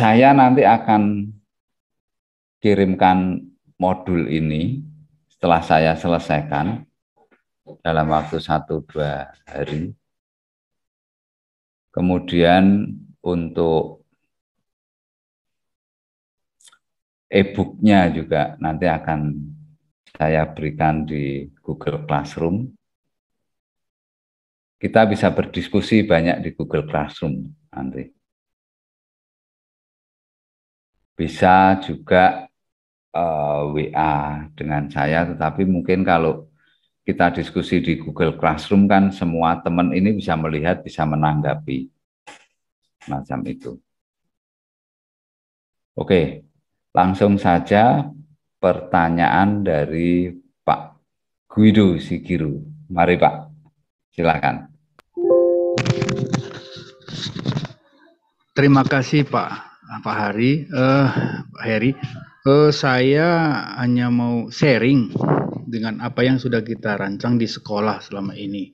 saya nanti akan kirimkan modul ini setelah saya selesaikan dalam waktu satu dua hari. Kemudian untuk e-booknya juga nanti akan saya berikan di Google Classroom. Kita bisa berdiskusi banyak di Google Classroom nanti bisa juga uh, eh, WA dengan saya, tetapi mungkin kalau kita diskusi di Google Classroom kan semua teman ini bisa melihat, bisa menanggapi macam itu. Oke, langsung saja pertanyaan dari Pak Guido Sigiru. Mari Pak, silakan. Terima kasih Pak Pak Hari, uh, eh, Pak Heri, uh, saya hanya mau sharing dengan apa yang sudah kita rancang di sekolah selama ini.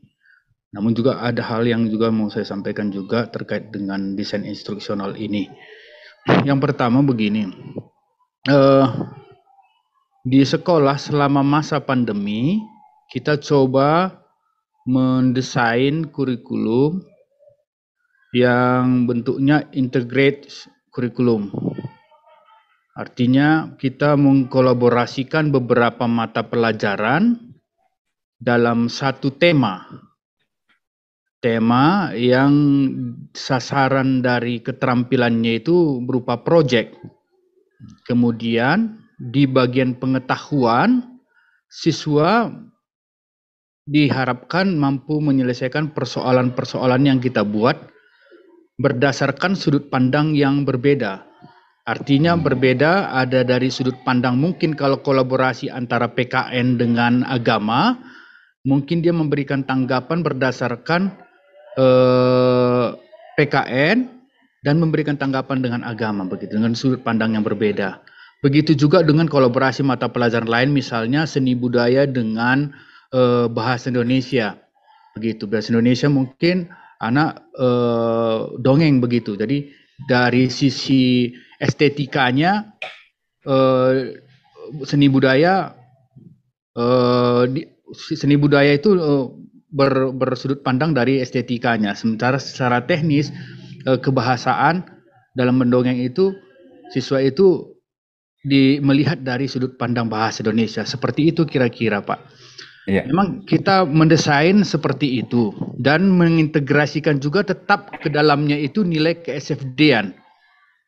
Namun juga ada hal yang juga mau saya sampaikan juga terkait dengan desain instruksional ini. Yang pertama begini, uh, di sekolah selama masa pandemi kita coba mendesain kurikulum yang bentuknya integrate kurikulum. Artinya kita mengkolaborasikan beberapa mata pelajaran dalam satu tema. Tema yang sasaran dari keterampilannya itu berupa proyek. Kemudian di bagian pengetahuan siswa diharapkan mampu menyelesaikan persoalan-persoalan yang kita buat berdasarkan sudut pandang yang berbeda. Artinya berbeda ada dari sudut pandang mungkin kalau kolaborasi antara PKN dengan agama, mungkin dia memberikan tanggapan berdasarkan eh, PKN dan memberikan tanggapan dengan agama begitu dengan sudut pandang yang berbeda. Begitu juga dengan kolaborasi mata pelajaran lain misalnya seni budaya dengan eh, bahasa Indonesia. Begitu bahasa Indonesia mungkin anak eh, dongeng begitu. Jadi dari sisi estetikanya eh, seni budaya eh, di, seni budaya itu eh, ber, bersudut pandang dari estetikanya. Sementara secara teknis kebahasaan dalam mendongeng itu siswa itu di melihat dari sudut pandang bahasa Indonesia. Seperti itu kira-kira, Pak. Ya. Memang kita mendesain seperti itu dan mengintegrasikan juga tetap ke dalamnya itu nilai KSFD-an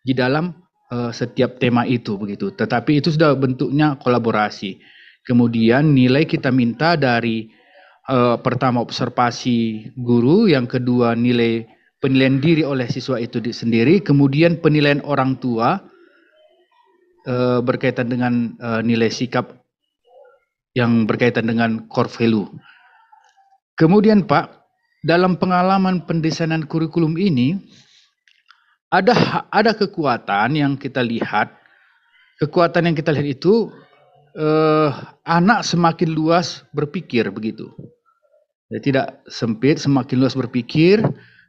di dalam uh, setiap tema itu begitu. Tetapi itu sudah bentuknya kolaborasi. Kemudian nilai kita minta dari uh, pertama observasi guru, yang kedua nilai penilaian diri oleh siswa itu sendiri, kemudian penilaian orang tua uh, berkaitan dengan uh, nilai sikap yang berkaitan dengan core value. Kemudian Pak, dalam pengalaman pendesainan kurikulum ini ada ada kekuatan yang kita lihat. Kekuatan yang kita lihat itu eh, anak semakin luas berpikir begitu. Jadi ya, tidak sempit, semakin luas berpikir.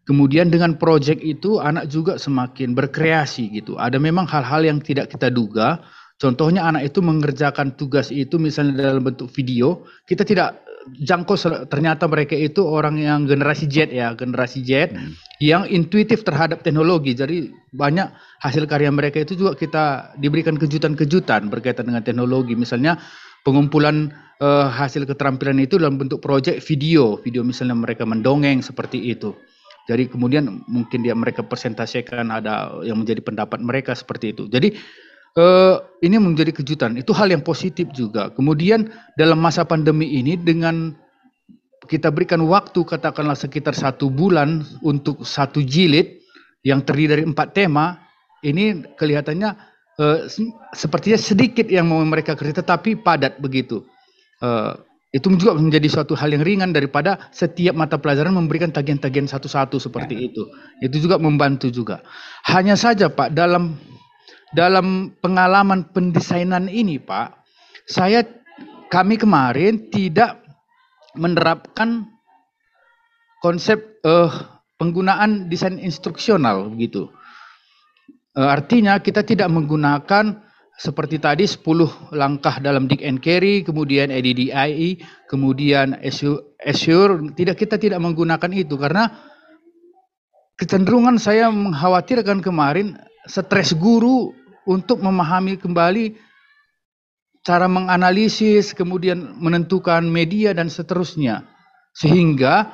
Kemudian dengan proyek itu anak juga semakin berkreasi gitu. Ada memang hal-hal yang tidak kita duga Contohnya anak itu mengerjakan tugas itu misalnya dalam bentuk video, kita tidak jangkau ternyata mereka itu orang yang generasi Z ya, generasi Z hmm. yang intuitif terhadap teknologi. Jadi banyak hasil karya mereka itu juga kita diberikan kejutan-kejutan berkaitan dengan teknologi. Misalnya pengumpulan uh, hasil keterampilan itu dalam bentuk proyek video, video misalnya mereka mendongeng seperti itu. Jadi kemudian mungkin dia mereka presentasikan ada yang menjadi pendapat mereka seperti itu. Jadi eh, ini menjadi kejutan. Itu hal yang positif juga. Kemudian dalam masa pandemi ini dengan kita berikan waktu katakanlah sekitar satu bulan untuk satu jilid yang terdiri dari empat tema, ini kelihatannya eh, sepertinya sedikit yang mau mereka kerja, tetapi padat begitu. Eh, itu juga menjadi suatu hal yang ringan daripada setiap mata pelajaran memberikan tagihan-tagihan satu-satu seperti ya. itu. Itu juga membantu juga. Hanya saja Pak dalam dalam pengalaman pendesainan ini, Pak, saya kami kemarin tidak menerapkan konsep eh, penggunaan desain instruksional begitu. Eh, artinya kita tidak menggunakan seperti tadi 10 langkah dalam dig and carry, kemudian EDDIE, kemudian Azure, tidak kita tidak menggunakan itu karena kecenderungan saya mengkhawatirkan kemarin stres guru untuk memahami kembali cara menganalisis, kemudian menentukan media dan seterusnya. Sehingga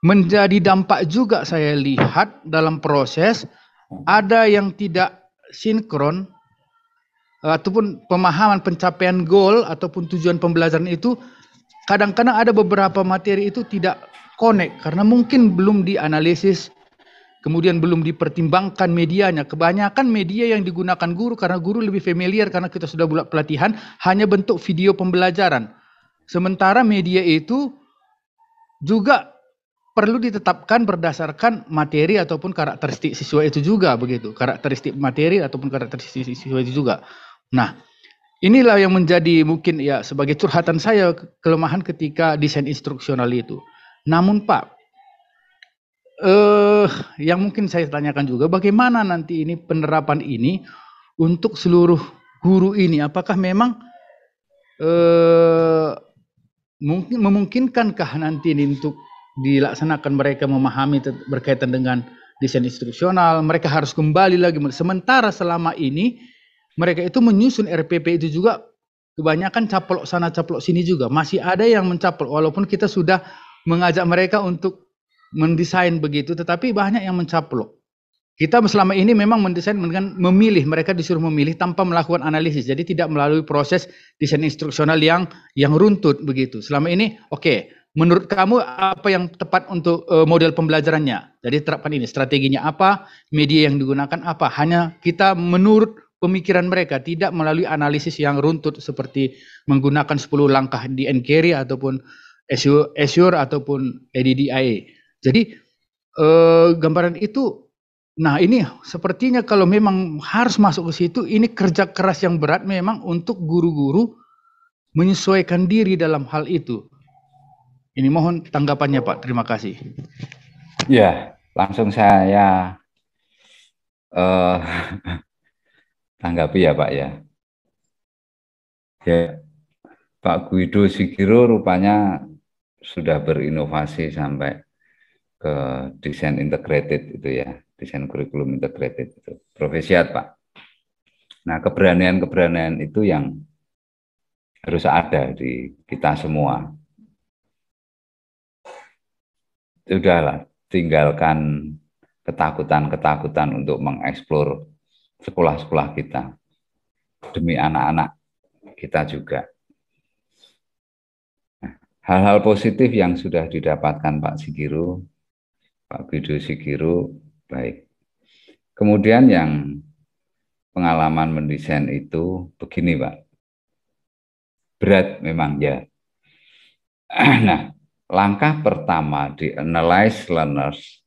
menjadi dampak juga saya lihat dalam proses ada yang tidak sinkron ataupun pemahaman pencapaian goal ataupun tujuan pembelajaran itu kadang-kadang ada beberapa materi itu tidak connect karena mungkin belum dianalisis kemudian belum dipertimbangkan medianya. Kebanyakan media yang digunakan guru karena guru lebih familiar karena kita sudah buat pelatihan hanya bentuk video pembelajaran. Sementara media itu juga perlu ditetapkan berdasarkan materi ataupun karakteristik siswa itu juga begitu, karakteristik materi ataupun karakteristik siswa itu juga. Nah, inilah yang menjadi mungkin ya sebagai curhatan saya kelemahan ketika desain instruksional itu. Namun Pak, eh, yang mungkin saya tanyakan juga, bagaimana nanti ini penerapan ini untuk seluruh guru ini? Apakah memang eh, mungkin memungkinkankah nanti ini untuk dilaksanakan mereka memahami berkaitan dengan desain instruksional? Mereka harus kembali lagi. Sementara selama ini mereka itu menyusun RPP itu juga kebanyakan caplok sana caplok sini juga masih ada yang mencaplok walaupun kita sudah mengajak mereka untuk mendesain begitu, tetapi banyak yang mencaplok. Kita selama ini memang mendesain dengan memilih, mereka disuruh memilih tanpa melakukan analisis. Jadi tidak melalui proses desain instruksional yang yang runtut begitu. Selama ini, oke, okay, menurut kamu apa yang tepat untuk uh, model pembelajarannya? Jadi terapkan ini, strateginya apa, media yang digunakan apa. Hanya kita menurut pemikiran mereka, tidak melalui analisis yang runtut seperti menggunakan 10 langkah di NKRI ataupun Azure, Azure ataupun ADDIA. Jadi eh, gambaran itu, nah ini sepertinya kalau memang harus masuk ke situ, ini kerja keras yang berat memang untuk guru-guru menyesuaikan diri dalam hal itu. Ini mohon tanggapannya Pak, terima kasih. Ya, langsung saya uh, tanggapi ya Pak ya. Ya, Pak Guido Sigiro rupanya sudah berinovasi sampai ke desain integrated itu ya, desain kurikulum integrated itu. Profesiat, Pak. Nah, keberanian-keberanian itu yang harus ada di kita semua. Sudahlah, tinggalkan ketakutan-ketakutan untuk mengeksplor sekolah-sekolah kita demi anak-anak kita juga. Nah, hal-hal positif yang sudah didapatkan Pak Sigiru Pak Bidu Sikiro baik. Kemudian yang pengalaman mendesain itu begini Pak. Berat memang ya. Nah, langkah pertama di analyze learners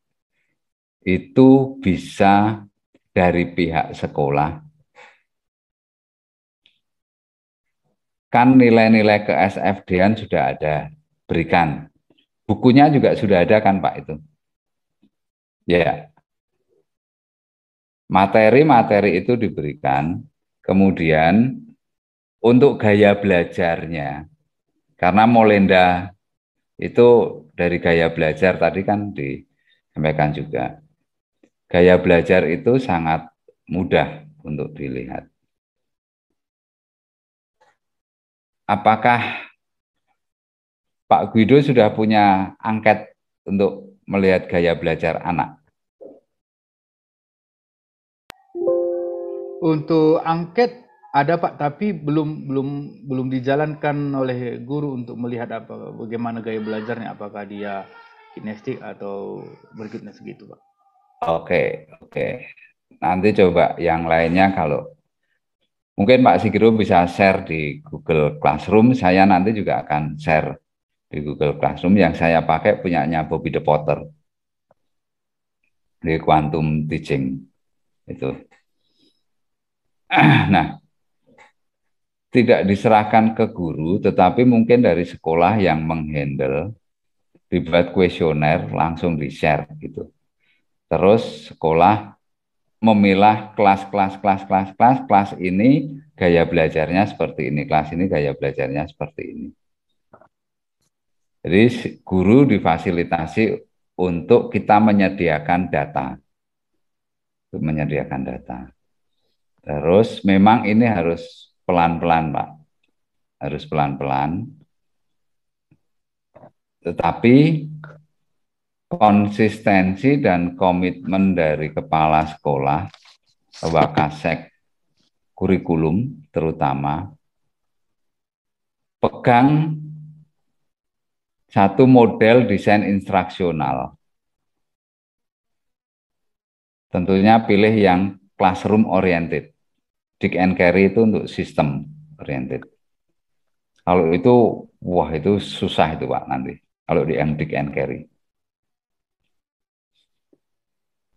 itu bisa dari pihak sekolah kan nilai-nilai ke sfd sudah ada berikan bukunya juga sudah ada kan Pak itu Ya. Materi-materi itu diberikan, kemudian untuk gaya belajarnya, karena Molenda itu dari gaya belajar tadi kan disampaikan juga. Gaya belajar itu sangat mudah untuk dilihat. Apakah Pak Guido sudah punya angket untuk melihat gaya belajar anak. Untuk angket ada Pak, tapi belum belum belum dijalankan oleh guru untuk melihat apa bagaimana gaya belajarnya, apakah dia kinestik atau berkinesis gitu, Pak. Oke, oke. Nanti coba yang lainnya kalau mungkin Pak Sigiru bisa share di Google Classroom, saya nanti juga akan share di Google Classroom yang saya pakai punyanya Bobby the Potter di Quantum Teaching itu. Nah, tidak diserahkan ke guru, tetapi mungkin dari sekolah yang menghandle dibuat kuesioner langsung di share gitu. Terus sekolah memilah kelas-kelas kelas-kelas kelas kelas ini gaya belajarnya seperti ini, kelas ini gaya belajarnya seperti ini. Jadi guru difasilitasi untuk kita menyediakan data. Untuk menyediakan data. Terus memang ini harus pelan-pelan, Pak. Harus pelan-pelan. Tetapi konsistensi dan komitmen dari kepala sekolah, wakasek, kurikulum terutama, pegang satu model desain instruksional. Tentunya pilih yang classroom oriented. Dick and carry itu untuk sistem oriented. Kalau itu, wah itu susah itu Pak nanti. Kalau di yang Dick and carry.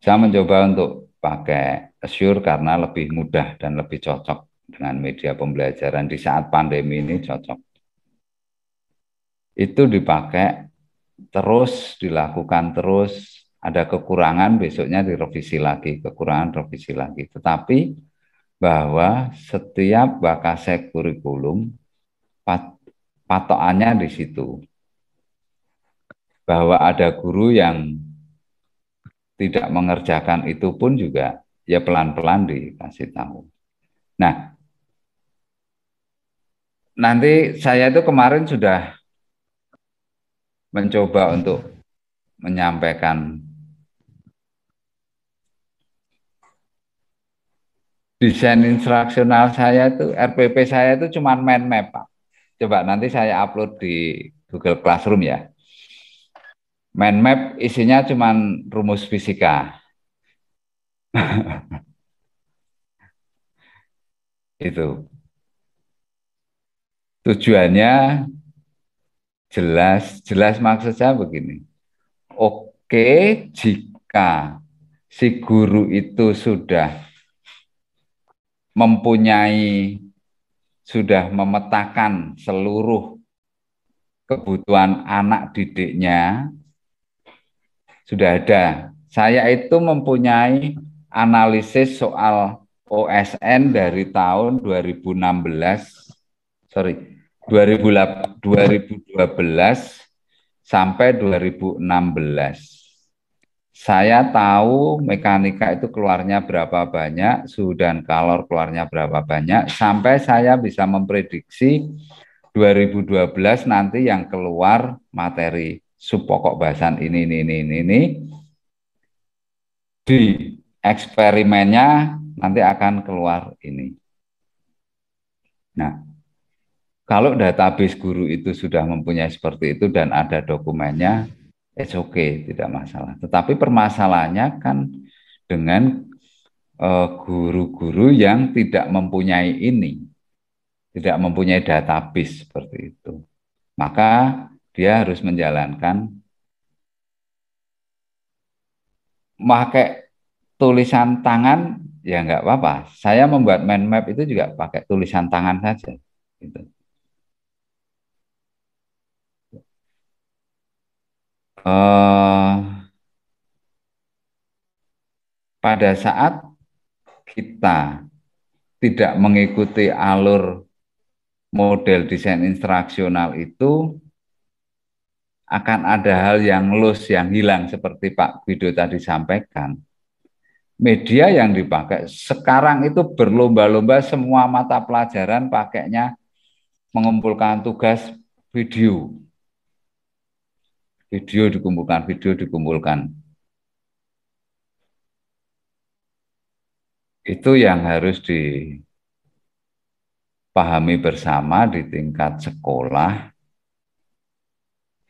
Saya mencoba untuk pakai Azure karena lebih mudah dan lebih cocok dengan media pembelajaran di saat pandemi ini cocok itu dipakai terus dilakukan terus ada kekurangan besoknya direvisi lagi kekurangan revisi lagi tetapi bahwa setiap bakase kurikulum pat, patokannya di situ bahwa ada guru yang tidak mengerjakan itu pun juga ya pelan-pelan dikasih tahu. Nah, nanti saya itu kemarin sudah mencoba untuk menyampaikan desain instruksional saya itu RPP saya itu cuma mind map Pak. Coba nanti saya upload di Google Classroom ya. Mind map isinya cuma rumus fisika. itu tujuannya Jelas, jelas maksud saya begini. Oke, jika si guru itu sudah mempunyai sudah memetakan seluruh kebutuhan anak didiknya sudah ada. Saya itu mempunyai analisis soal OSN dari tahun 2016 sorry 2012 sampai 2016. Saya tahu mekanika itu keluarnya berapa banyak, suhu dan kalor keluarnya berapa banyak, sampai saya bisa memprediksi 2012 nanti yang keluar materi subpokok bahasan ini, ini, ini, ini, ini. Di eksperimennya nanti akan keluar ini. Nah, kalau database guru itu sudah mempunyai seperti itu dan ada dokumennya, it's okay, tidak masalah. Tetapi permasalahannya kan dengan eh, guru-guru uh, yang tidak mempunyai ini, tidak mempunyai database seperti itu. Maka dia harus menjalankan pakai tulisan tangan ya enggak apa-apa. Saya membuat mind map itu juga pakai tulisan tangan saja. Gitu. Eh, pada saat kita tidak mengikuti alur model desain instruksional itu akan ada hal yang lus yang hilang seperti Pak Guido tadi sampaikan. Media yang dipakai sekarang itu berlomba-lomba semua mata pelajaran pakainya mengumpulkan tugas video. Video dikumpulkan, video dikumpulkan. Itu yang harus dipahami bersama di tingkat sekolah.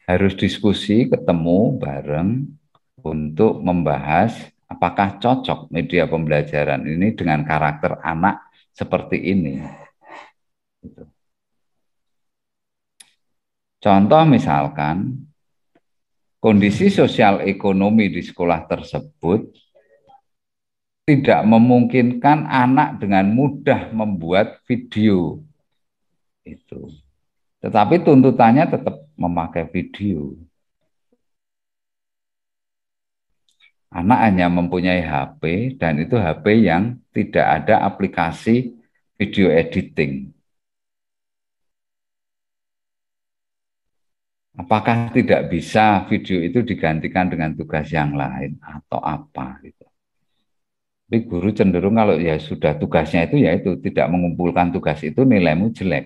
Harus diskusi, ketemu bareng untuk membahas apakah cocok media pembelajaran ini dengan karakter anak seperti ini. Gitu. Contoh misalkan kondisi sosial ekonomi di sekolah tersebut tidak memungkinkan anak dengan mudah membuat video itu. Tetapi tuntutannya tetap memakai video. Anak hanya mempunyai HP dan itu HP yang tidak ada aplikasi video editing. Apakah tidak bisa video itu digantikan dengan tugas yang lain atau apa gitu. Tapi guru cenderung kalau ya sudah tugasnya itu ya itu tidak mengumpulkan tugas itu nilaimu jelek.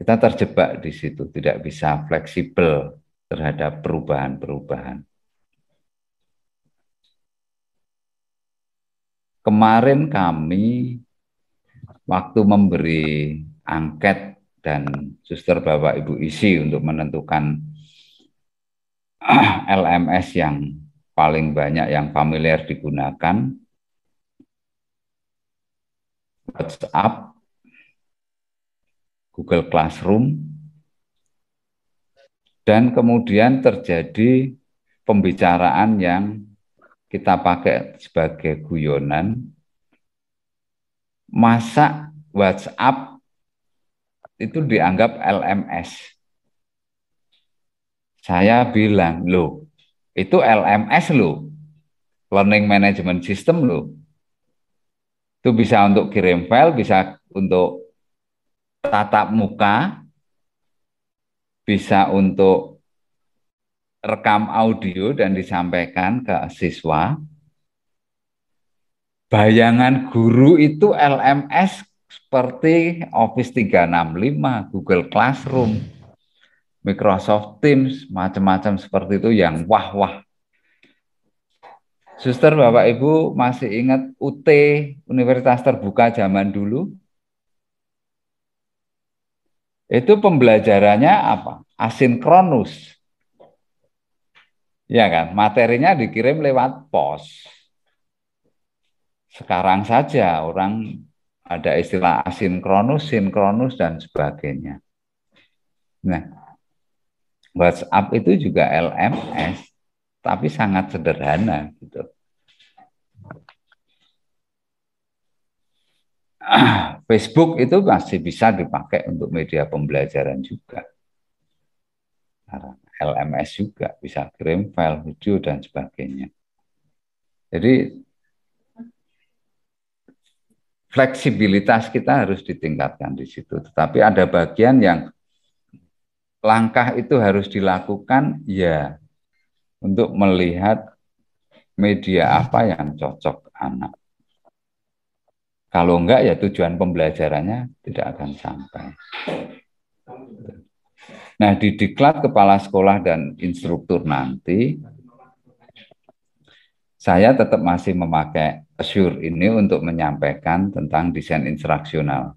Kita terjebak di situ, tidak bisa fleksibel terhadap perubahan-perubahan. Kemarin kami waktu memberi angket dan suster bapak ibu isi untuk menentukan LMS yang paling banyak yang familiar digunakan WhatsApp, Google Classroom, dan kemudian terjadi pembicaraan yang kita pakai sebagai guyonan. Masa WhatsApp itu dianggap LMS. Saya bilang, loh, itu LMS loh, Learning Management System loh. Itu bisa untuk kirim file, bisa untuk tatap muka, bisa untuk rekam audio dan disampaikan ke siswa. Bayangan guru itu LMS seperti Office 365, Google Classroom, Microsoft Teams, macam-macam seperti itu yang wah-wah. Suster, Bapak Ibu masih ingat UT Universitas Terbuka zaman dulu? Itu pembelajarannya apa? Asinkronus. Ya kan, materinya dikirim lewat pos. Sekarang saja orang ada istilah asinkronus, sinkronus dan sebagainya. Nah, WhatsApp itu juga LMS tapi sangat sederhana gitu. Facebook itu masih bisa dipakai untuk media pembelajaran juga. LMS juga bisa kirim file video dan sebagainya. Jadi fleksibilitas kita harus ditingkatkan di situ. Tetapi ada bagian yang langkah itu harus dilakukan ya untuk melihat media apa yang cocok anak. Kalau enggak ya tujuan pembelajarannya tidak akan sampai. Nah, di diklat kepala sekolah dan instruktur nanti saya tetap masih memakai Azure ini untuk menyampaikan tentang desain instruksional.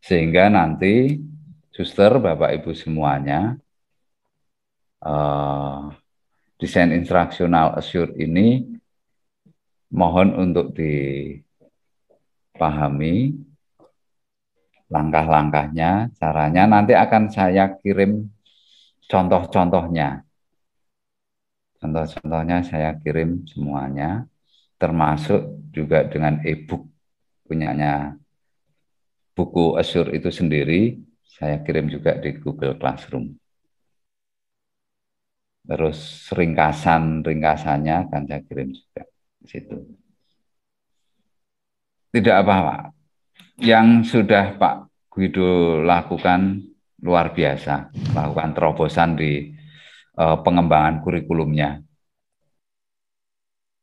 Sehingga nanti suster, Bapak Ibu semuanya, uh, desain instruksional Azure ini mohon untuk dipahami langkah-langkahnya, caranya nanti akan saya kirim contoh-contohnya. Contoh-contohnya saya kirim semuanya termasuk juga dengan e-book punyanya buku Azure itu sendiri saya kirim juga di Google Classroom. Terus ringkasan-ringkasannya akan saya kirim juga di situ. Tidak apa-apa. Yang sudah Pak Guido lakukan luar biasa, lakukan terobosan di uh, pengembangan kurikulumnya.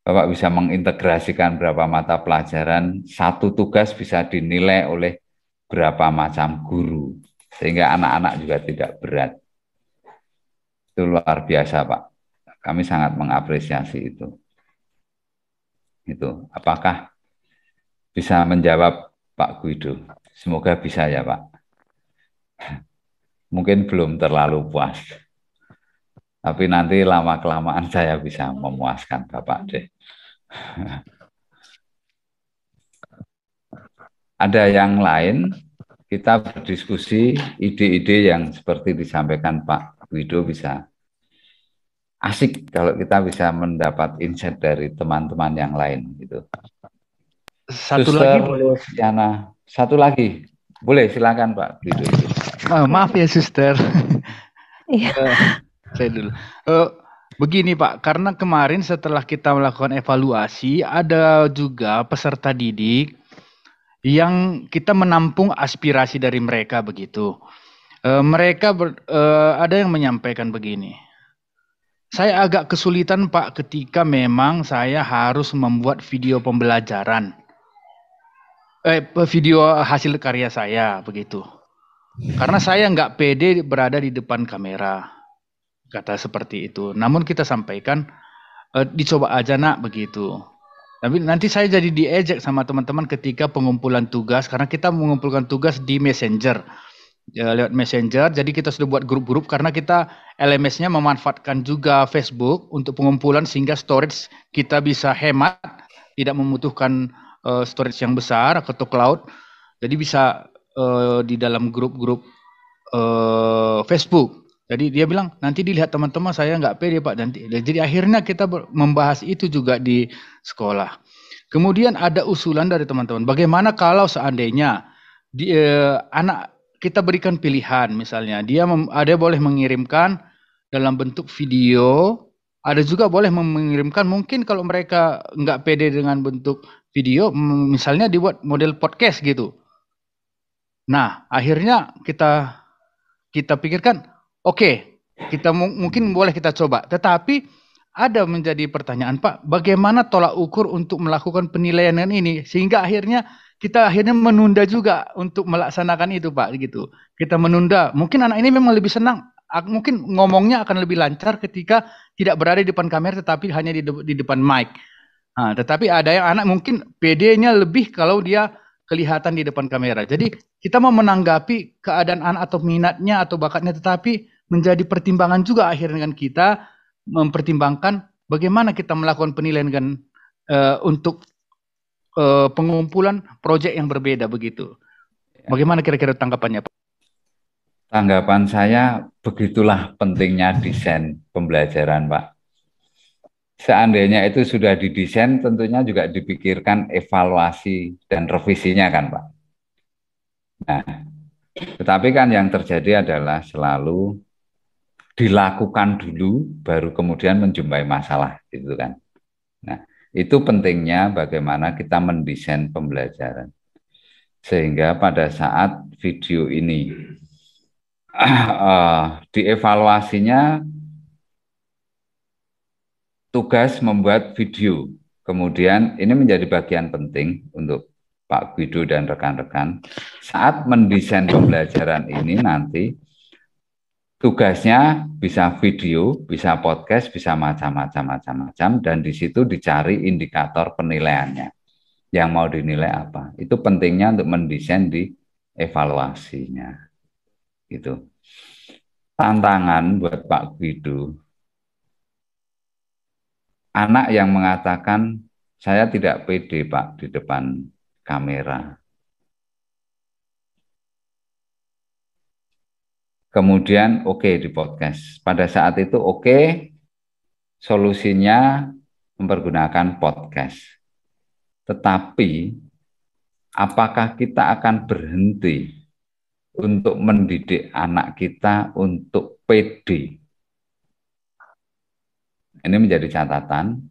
Bapak bisa mengintegrasikan berapa mata pelajaran, satu tugas bisa dinilai oleh berapa macam guru, sehingga anak-anak juga tidak berat. Itu luar biasa, Pak. Kami sangat mengapresiasi itu. Itu, apakah bisa menjawab Pak Guido? Semoga bisa ya, Pak. Mungkin belum terlalu puas. Tapi nanti lama-kelamaan saya bisa memuaskan Bapak deh. Ada yang lain, kita berdiskusi ide-ide yang seperti disampaikan Pak Widodo bisa asik kalau kita bisa mendapat insight dari teman-teman yang lain gitu. Satu Suster, lagi boleh. Siana. satu lagi. Boleh silakan Pak Widodo. Oh, maaf ya Suster. Iya. Eh, saya dulu. Uh, begini Pak, karena kemarin setelah kita melakukan evaluasi ada juga peserta didik yang kita menampung aspirasi dari mereka begitu. Uh, mereka ber, uh, ada yang menyampaikan begini. Saya agak kesulitan Pak ketika memang saya harus membuat video pembelajaran. Eh, video hasil karya saya begitu. Karena saya nggak pede berada di depan kamera kata seperti itu. Namun kita sampaikan e, dicoba aja nak begitu. Tapi nanti saya jadi diejek sama teman-teman ketika pengumpulan tugas karena kita mengumpulkan tugas di Messenger. E, lewat Messenger. Jadi kita sudah buat grup-grup karena kita LMS-nya memanfaatkan juga Facebook untuk pengumpulan sehingga storage kita bisa hemat, tidak membutuhkan e, storage yang besar atau cloud. Jadi bisa e, di dalam grup-grup e, Facebook jadi dia bilang nanti dilihat teman-teman saya nggak pede pak. Nanti. Jadi akhirnya kita membahas itu juga di sekolah. Kemudian ada usulan dari teman-teman. Bagaimana kalau seandainya di, eh, anak kita berikan pilihan misalnya dia mem, ada boleh mengirimkan dalam bentuk video, ada juga boleh mengirimkan mungkin kalau mereka nggak pede dengan bentuk video, misalnya dibuat model podcast gitu. Nah akhirnya kita kita pikirkan Oke, kita mungkin boleh kita coba. Tetapi ada menjadi pertanyaan, Pak, bagaimana tolak ukur untuk melakukan penilaian ini sehingga akhirnya kita akhirnya menunda juga untuk melaksanakan itu, Pak, gitu. Kita menunda. Mungkin anak ini memang lebih senang mungkin ngomongnya akan lebih lancar ketika tidak berada di depan kamera tetapi hanya di, de di depan mic. Nah, tetapi ada yang anak mungkin PD-nya lebih kalau dia kelihatan di depan kamera. Jadi kita mau menanggapi keadaan anak atau minatnya atau bakatnya tetapi menjadi pertimbangan juga akhirnya kan kita mempertimbangkan bagaimana kita melakukan penilaian kan uh, untuk uh, pengumpulan proyek yang berbeda begitu. Ya. Bagaimana kira-kira tanggapannya Pak? Tanggapan saya begitulah pentingnya desain pembelajaran Pak. Seandainya itu sudah didesain tentunya juga dipikirkan evaluasi dan revisinya kan Pak. Nah, tetapi kan yang terjadi adalah selalu dilakukan dulu baru kemudian menjumpai masalah gitu kan. Nah, itu pentingnya bagaimana kita mendesain pembelajaran. Sehingga pada saat video ini eh, dievaluasinya tugas membuat video. Kemudian ini menjadi bagian penting untuk Pak Guido dan rekan-rekan saat mendesain pembelajaran ini nanti tugasnya bisa video, bisa podcast, bisa macam-macam macam-macam dan di situ dicari indikator penilaiannya. Yang mau dinilai apa? Itu pentingnya untuk mendesain di evaluasinya. Gitu. Tantangan buat Pak Guido. Anak yang mengatakan saya tidak pede Pak di depan kamera. Kemudian oke okay di podcast. Pada saat itu oke, okay, solusinya mempergunakan podcast. Tetapi apakah kita akan berhenti untuk mendidik anak kita untuk PD. Ini menjadi catatan.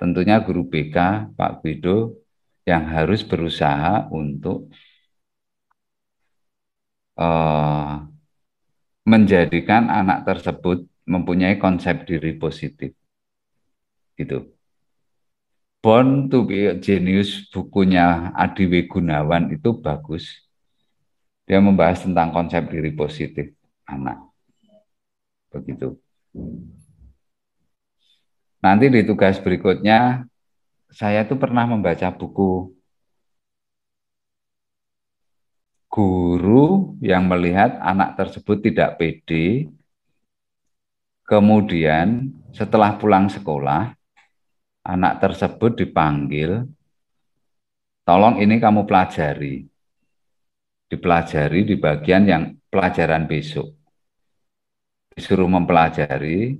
Tentunya guru BK Pak Guido yang harus berusaha untuk uh, menjadikan anak tersebut mempunyai konsep diri positif. Gitu. Born to be a Genius bukunya Adi W. Gunawan itu bagus. Dia membahas tentang konsep diri positif anak. Begitu. Nanti di tugas berikutnya saya tuh pernah membaca buku guru yang melihat anak tersebut tidak pede, kemudian setelah pulang sekolah, anak tersebut dipanggil, tolong ini kamu pelajari. Dipelajari di bagian yang pelajaran besok. Disuruh mempelajari,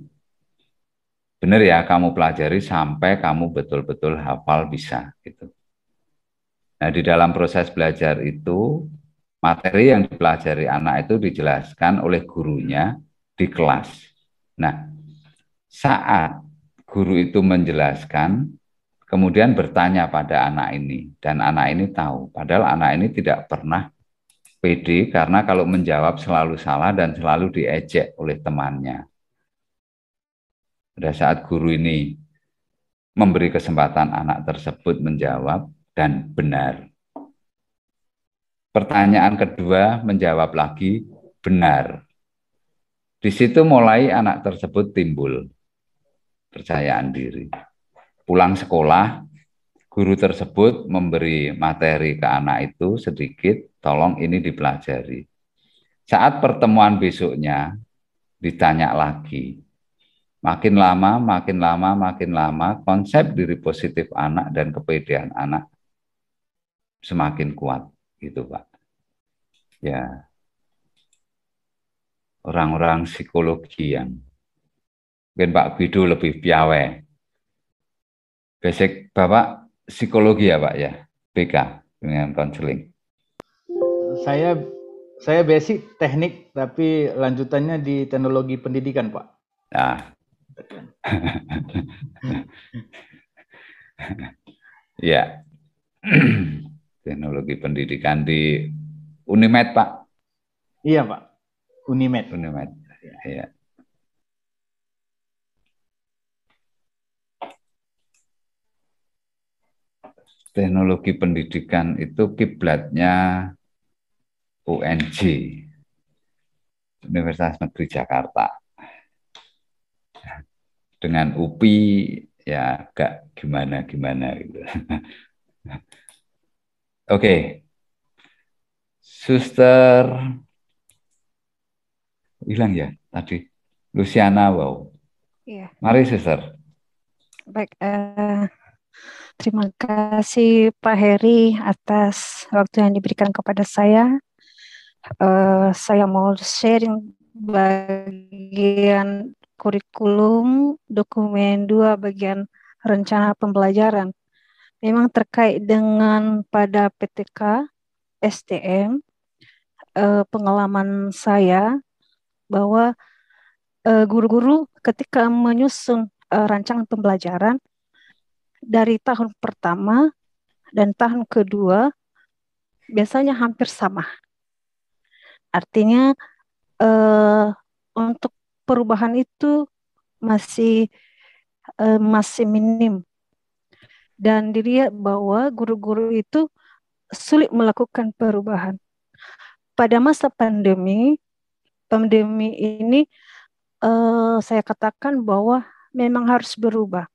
benar ya kamu pelajari sampai kamu betul-betul hafal bisa. Gitu. Nah di dalam proses belajar itu, materi yang dipelajari anak itu dijelaskan oleh gurunya di kelas. Nah, saat guru itu menjelaskan, kemudian bertanya pada anak ini, dan anak ini tahu, padahal anak ini tidak pernah PD karena kalau menjawab selalu salah dan selalu diejek oleh temannya. Pada saat guru ini memberi kesempatan anak tersebut menjawab dan benar, Pertanyaan kedua menjawab lagi benar. Di situ mulai anak tersebut timbul percayaan diri. Pulang sekolah, guru tersebut memberi materi ke anak itu sedikit, tolong ini dipelajari. Saat pertemuan besoknya, ditanya lagi. Makin lama, makin lama, makin lama, konsep diri positif anak dan kepedean anak semakin kuat gitu Pak. Ya, orang-orang psikologi yang mungkin Pak Bidu lebih piawai. Basic Bapak psikologi ya Pak ya, BK dengan konseling. Saya saya basic teknik tapi lanjutannya di teknologi pendidikan Pak. Nah. ya. Teknologi pendidikan di Unimed, Pak. Iya, Pak. Unimed. Unimed. Iya. Teknologi pendidikan itu kiblatnya UNJ, Universitas Negeri Jakarta. Dengan UPI ya agak gimana-gimana gitu. Oke. Suster hilang ya tadi. Luciana, wow. Iya. Mari suster. Baik, uh, terima kasih Pak Heri atas waktu yang diberikan kepada saya. Uh, saya mau sharing bagian kurikulum dokumen 2 bagian rencana pembelajaran memang terkait dengan pada PTK STM eh, pengalaman saya bahwa eh, guru-guru eh, ketika menyusun eh, rancangan pembelajaran dari tahun pertama dan tahun kedua biasanya hampir sama. Artinya eh, untuk perubahan itu masih eh, masih minim dan dilihat bahwa guru-guru itu sulit melakukan perubahan. Pada masa pandemi, pandemi ini uh, saya katakan bahwa memang harus berubah.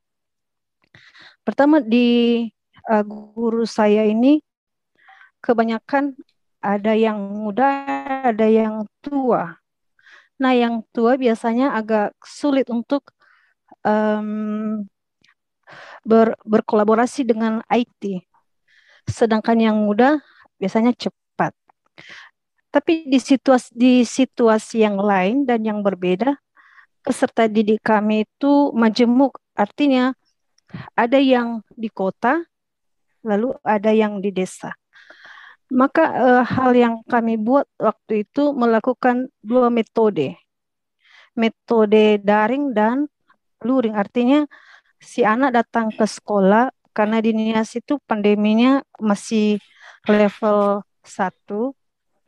Pertama di uh, guru saya ini kebanyakan ada yang muda, ada yang tua. Nah, yang tua biasanya agak sulit untuk um, ber, berkolaborasi dengan IT. Sedangkan yang muda biasanya cepat. Tapi di situasi di situasi yang lain dan yang berbeda, peserta didik kami itu majemuk, artinya ada yang di kota, lalu ada yang di desa. Maka eh, hal yang kami buat waktu itu melakukan dua metode, metode daring dan luring. Artinya si anak datang ke sekolah karena di Nias itu pandeminya masih level 1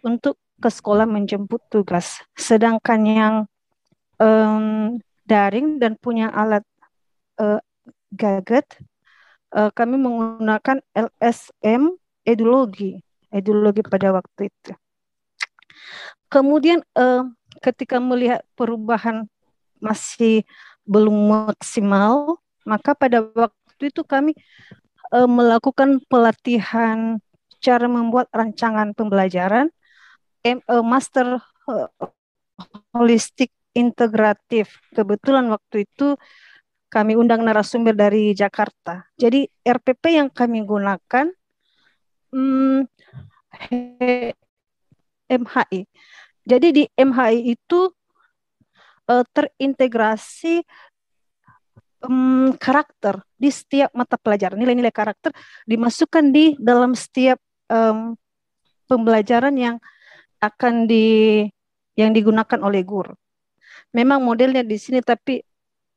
untuk ke sekolah menjemput tugas. Sedangkan yang um, daring dan punya alat uh, gadget, uh, kami menggunakan LSM edulogi edulogi pada waktu itu. Kemudian uh, ketika melihat perubahan masih belum maksimal, maka pada waktu itu kami e, melakukan pelatihan cara membuat rancangan pembelajaran M, e, eh, master e, holistik integratif. Kebetulan waktu itu kami undang narasumber dari Jakarta. Jadi RPP yang kami gunakan hmm, MHI. Jadi di MHI itu terintegrasi um, karakter di setiap mata pelajaran nilai-nilai karakter dimasukkan di dalam setiap um, pembelajaran yang akan di yang digunakan oleh guru. Memang modelnya di sini tapi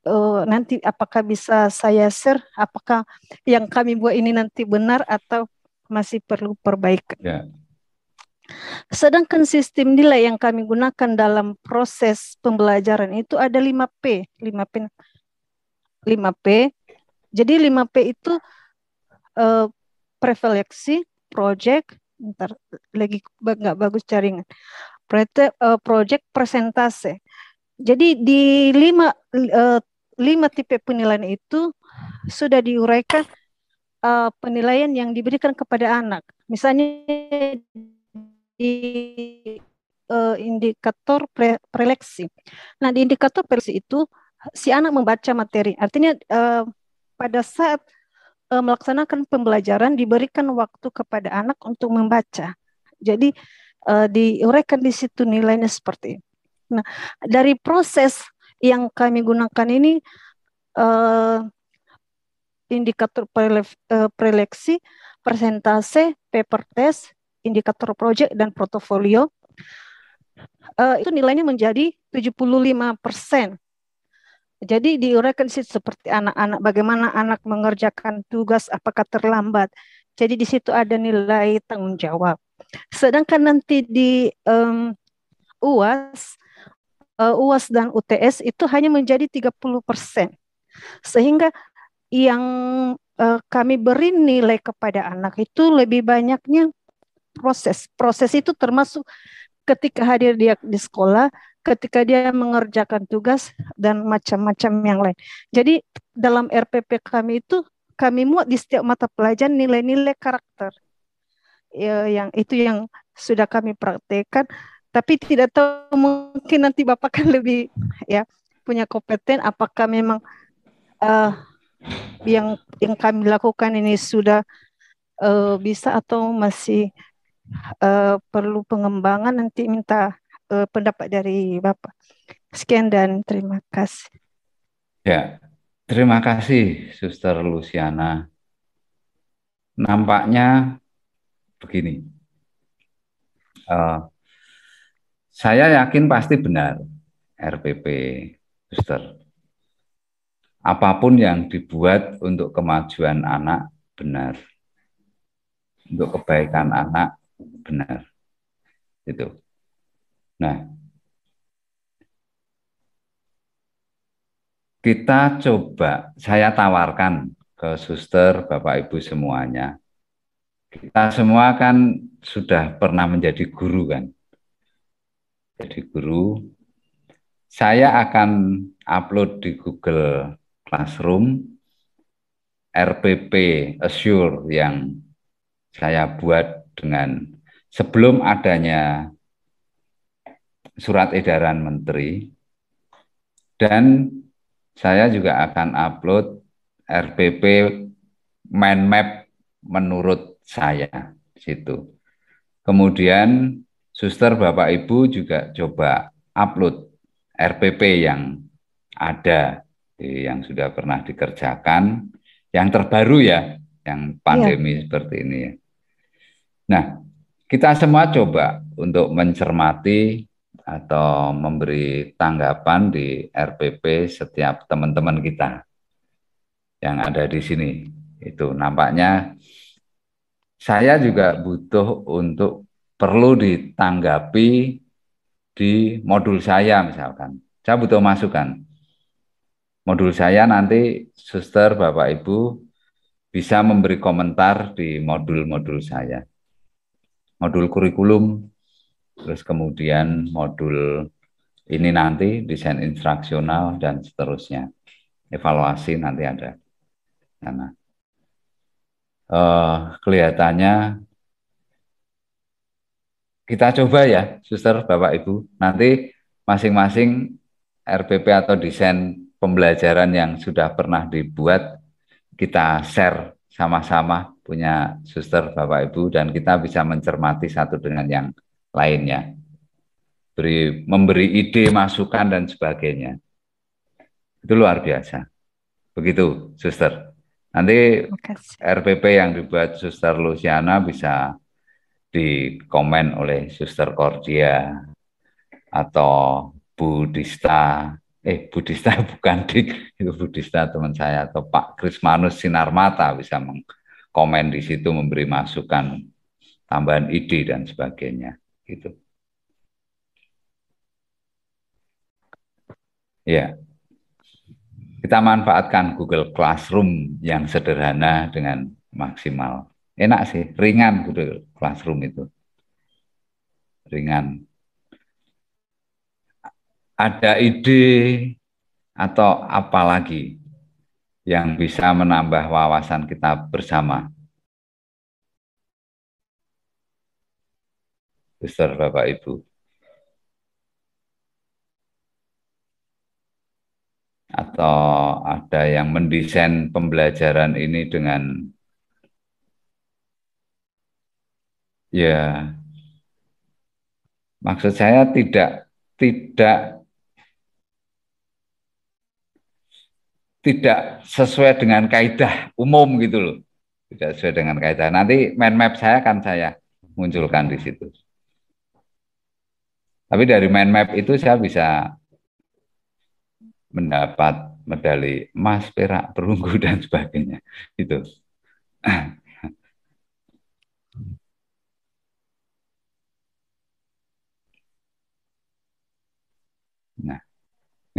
uh, nanti apakah bisa saya share apakah yang kami buat ini nanti benar atau masih perlu perbaikan. Yeah. Sedangkan sistem nilai yang kami gunakan dalam proses pembelajaran itu ada 5P. 5P 5P. Jadi 5P itu uh, eh, prefleksi, project, ntar lagi nggak bagus jaringan. Eh, project, presentase, Jadi di lima uh, lima tipe penilaian itu sudah diuraikan uh, penilaian yang diberikan kepada anak. Misalnya di uh, indikator pre preleksi. Nah, di indikator preleksi itu si anak membaca materi. Artinya uh, pada saat uh, melaksanakan pembelajaran diberikan waktu kepada anak untuk membaca. Jadi uh, diuraikan di situ nilainya seperti ini. Nah, dari proses yang kami gunakan ini uh, indikator preleksi, persentase, paper test, indikator project dan portofolio. Uh, itu nilainya menjadi 75 persen jadi diuraikan sih seperti anak-anak bagaimana anak mengerjakan tugas apakah terlambat. Jadi di situ ada nilai tanggung jawab. Sedangkan nanti di um, UAS uh, eh, UAS dan UTS itu hanya menjadi 30%. Sehingga yang uh, kami beri nilai kepada anak itu lebih banyaknya proses. Proses itu termasuk ketika hadir dia di sekolah ketika dia mengerjakan tugas dan macam-macam yang lain. Jadi dalam RPP kami itu kami muat di setiap mata pelajaran nilai-nilai karakter. Ya, yang itu yang sudah kami praktekkan tapi tidak tahu mungkin nanti Bapak kan lebih ya punya kompeten apakah memang uh, yang yang kami lakukan ini sudah uh, bisa atau masih uh, perlu pengembangan nanti minta uh, pendapat dari Bapak. Sekian dan terima kasih. Ya, terima kasih Suster Luciana. Nampaknya begini. Uh, saya yakin pasti benar RPP Suster. Apapun yang dibuat untuk kemajuan anak benar. Untuk kebaikan anak benar. Itu. Nah, kita coba, saya tawarkan ke suster, bapak ibu semuanya. Kita semua kan sudah pernah menjadi guru kan. Jadi guru, saya akan upload di Google Classroom RPP Assure yang saya buat dengan sebelum adanya surat edaran menteri dan saya juga akan upload RPP mind map menurut saya situ. Kemudian suster Bapak Ibu juga coba upload RPP yang ada yang sudah pernah dikerjakan, yang terbaru ya, yang iya. pandemi ya. seperti ini ya. Nah, kita semua coba untuk mencermati atau memberi tanggapan di RPP setiap teman-teman kita yang ada di sini. Itu nampaknya saya juga butuh untuk perlu ditanggapi di modul saya misalkan. Saya butuh masukan. Modul saya nanti suster, Bapak Ibu bisa memberi komentar di modul-modul saya. Modul kurikulum terus kemudian modul ini nanti desain instruksional dan seterusnya. Evaluasi nanti ada. Nah, uh, kelihatannya kita coba ya, suster, bapak, ibu. Nanti masing-masing RPP atau desain pembelajaran yang sudah pernah dibuat kita share sama-sama punya suster, bapak, ibu, dan kita bisa mencermati satu dengan yang lainnya. Beri, memberi ide, masukan, dan sebagainya. Itu luar biasa. Begitu, suster. Nanti RPP yang dibuat suster Luciana bisa dikomen oleh suster Cordia atau Budista. Eh, Budista bukan Dik, itu Budista teman saya atau Pak Krismanus Sinarmata bisa mengkomen di situ memberi masukan tambahan ide dan sebagainya gitu ya kita manfaatkan Google Classroom yang sederhana dengan maksimal enak sih ringan Google Classroom itu ringan ada ide atau apa lagi yang bisa menambah wawasan kita bersama besar Bapak Ibu. Atau ada yang mendesain pembelajaran ini dengan ya maksud saya tidak tidak tidak sesuai dengan kaidah umum gitu loh. Tidak sesuai dengan kaidah. Nanti mind map saya akan saya munculkan di situ. Tapi dari mind map itu saya bisa mendapat medali emas, perak, perunggu dan sebagainya. Itu. Nah,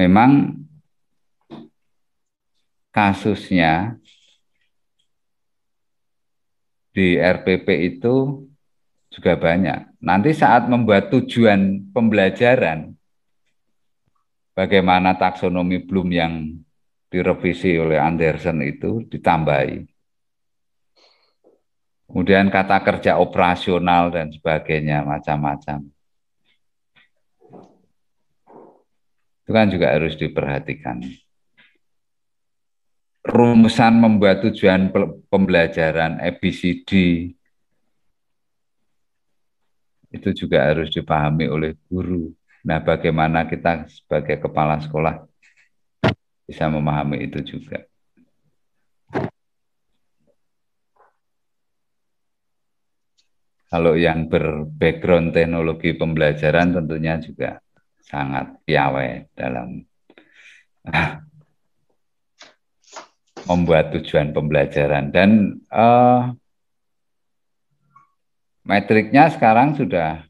memang kasusnya di RPP itu juga banyak. Nanti saat membuat tujuan pembelajaran, bagaimana taksonomi Bloom yang direvisi oleh Anderson itu ditambahi. Kemudian kata kerja operasional dan sebagainya, macam-macam. Itu kan juga harus diperhatikan. Rumusan membuat tujuan pembelajaran ABCD itu juga harus dipahami oleh guru. Nah, bagaimana kita sebagai kepala sekolah bisa memahami itu juga. Kalau yang berbackground teknologi pembelajaran tentunya juga sangat piawai dalam membuat tujuan pembelajaran dan uh, Metriknya sekarang sudah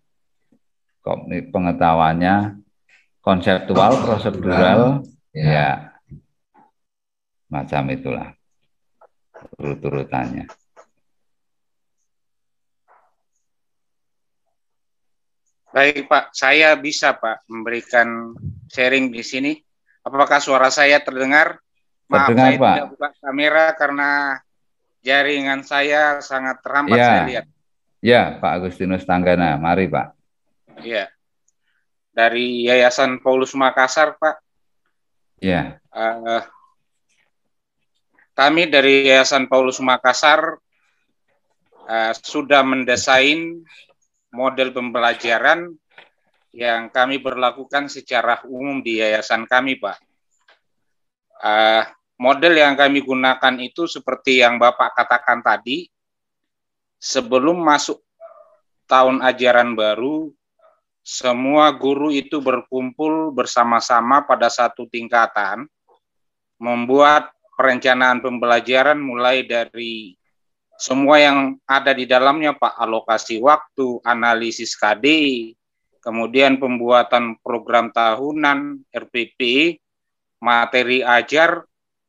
pengetahuannya konseptual, prosedural, ya. ya macam itulah urut-urutannya. Baik Pak, saya bisa Pak memberikan sharing di sini. Apakah suara saya terdengar? Maaf terdengar, saya Pak. tidak buka kamera karena jaringan saya sangat terhambat ya. saya lihat. Ya, Pak Agustinus Tanggana. Mari, Pak. Ya, Dari Yayasan Paulus Makassar, Pak. Ya. Uh, kami dari Yayasan Paulus Makassar uh, sudah mendesain model pembelajaran yang kami berlakukan secara umum di yayasan kami, Pak. Uh, model yang kami gunakan itu seperti yang Bapak katakan tadi, sebelum masuk tahun ajaran baru, semua guru itu berkumpul bersama-sama pada satu tingkatan, membuat perencanaan pembelajaran mulai dari semua yang ada di dalamnya, Pak, alokasi waktu, analisis KD, kemudian pembuatan program tahunan RPP, materi ajar,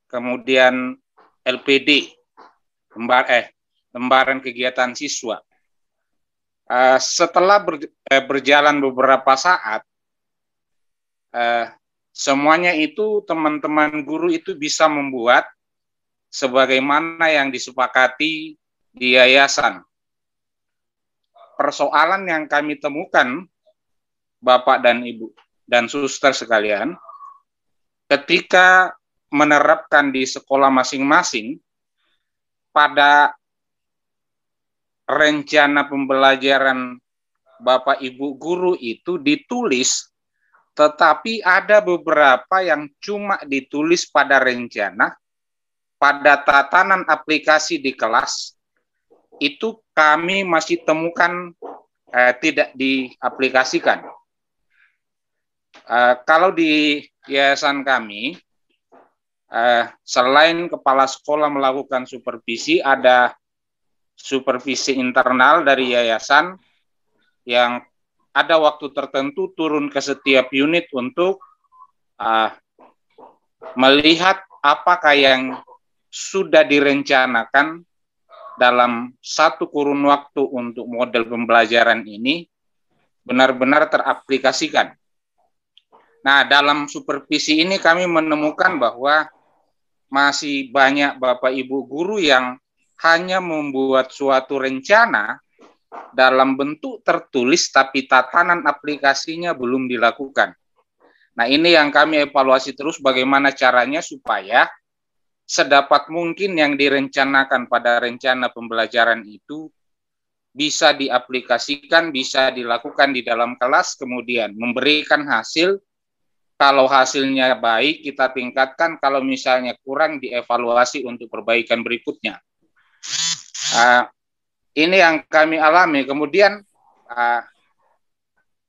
kemudian LPD, Mbak eh lembaran kegiatan siswa. Eh, setelah eh, berjalan beberapa saat, eh, semuanya itu teman-teman guru itu bisa membuat sebagaimana yang disepakati di yayasan. Persoalan yang kami temukan, Bapak dan Ibu dan suster sekalian, ketika menerapkan di sekolah masing-masing, pada rencana pembelajaran Bapak Ibu guru itu ditulis tetapi ada beberapa yang cuma ditulis pada rencana pada tatanan aplikasi di kelas itu kami masih temukan eh, tidak diaplikasikan. Eh, kalau di yayasan kami, eh, selain kepala sekolah melakukan supervisi, ada supervisi internal dari yayasan yang ada waktu tertentu turun ke setiap unit untuk uh, melihat apakah yang sudah direncanakan dalam satu kurun waktu untuk model pembelajaran ini benar-benar teraplikasikan. Nah, dalam supervisi ini kami menemukan bahwa masih banyak Bapak Ibu guru yang hanya membuat suatu rencana dalam bentuk tertulis tapi tatanan aplikasinya belum dilakukan. Nah, ini yang kami evaluasi terus bagaimana caranya supaya sedapat mungkin yang direncanakan pada rencana pembelajaran itu bisa diaplikasikan, bisa dilakukan di dalam kelas, kemudian memberikan hasil. Kalau hasilnya baik, kita tingkatkan. Kalau misalnya kurang, dievaluasi untuk perbaikan berikutnya. Uh, ini yang kami alami. Kemudian uh,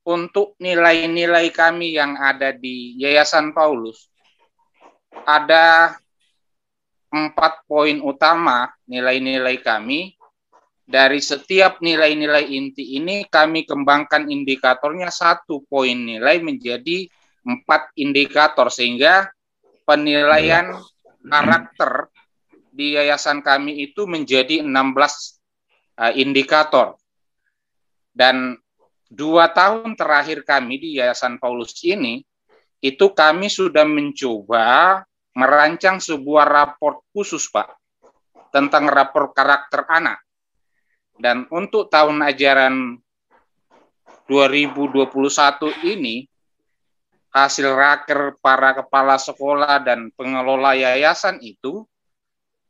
untuk nilai-nilai kami yang ada di Yayasan Paulus ada empat poin utama nilai-nilai kami. Dari setiap nilai-nilai inti ini kami kembangkan indikatornya satu poin nilai menjadi empat indikator sehingga penilaian iya. karakter di yayasan kami itu menjadi 16 uh, eh, indikator. Dan dua tahun terakhir kami di Yayasan Paulus ini, itu kami sudah mencoba merancang sebuah raport khusus, Pak, tentang rapor karakter anak. Dan untuk tahun ajaran 2021 ini, hasil raker para kepala sekolah dan pengelola yayasan itu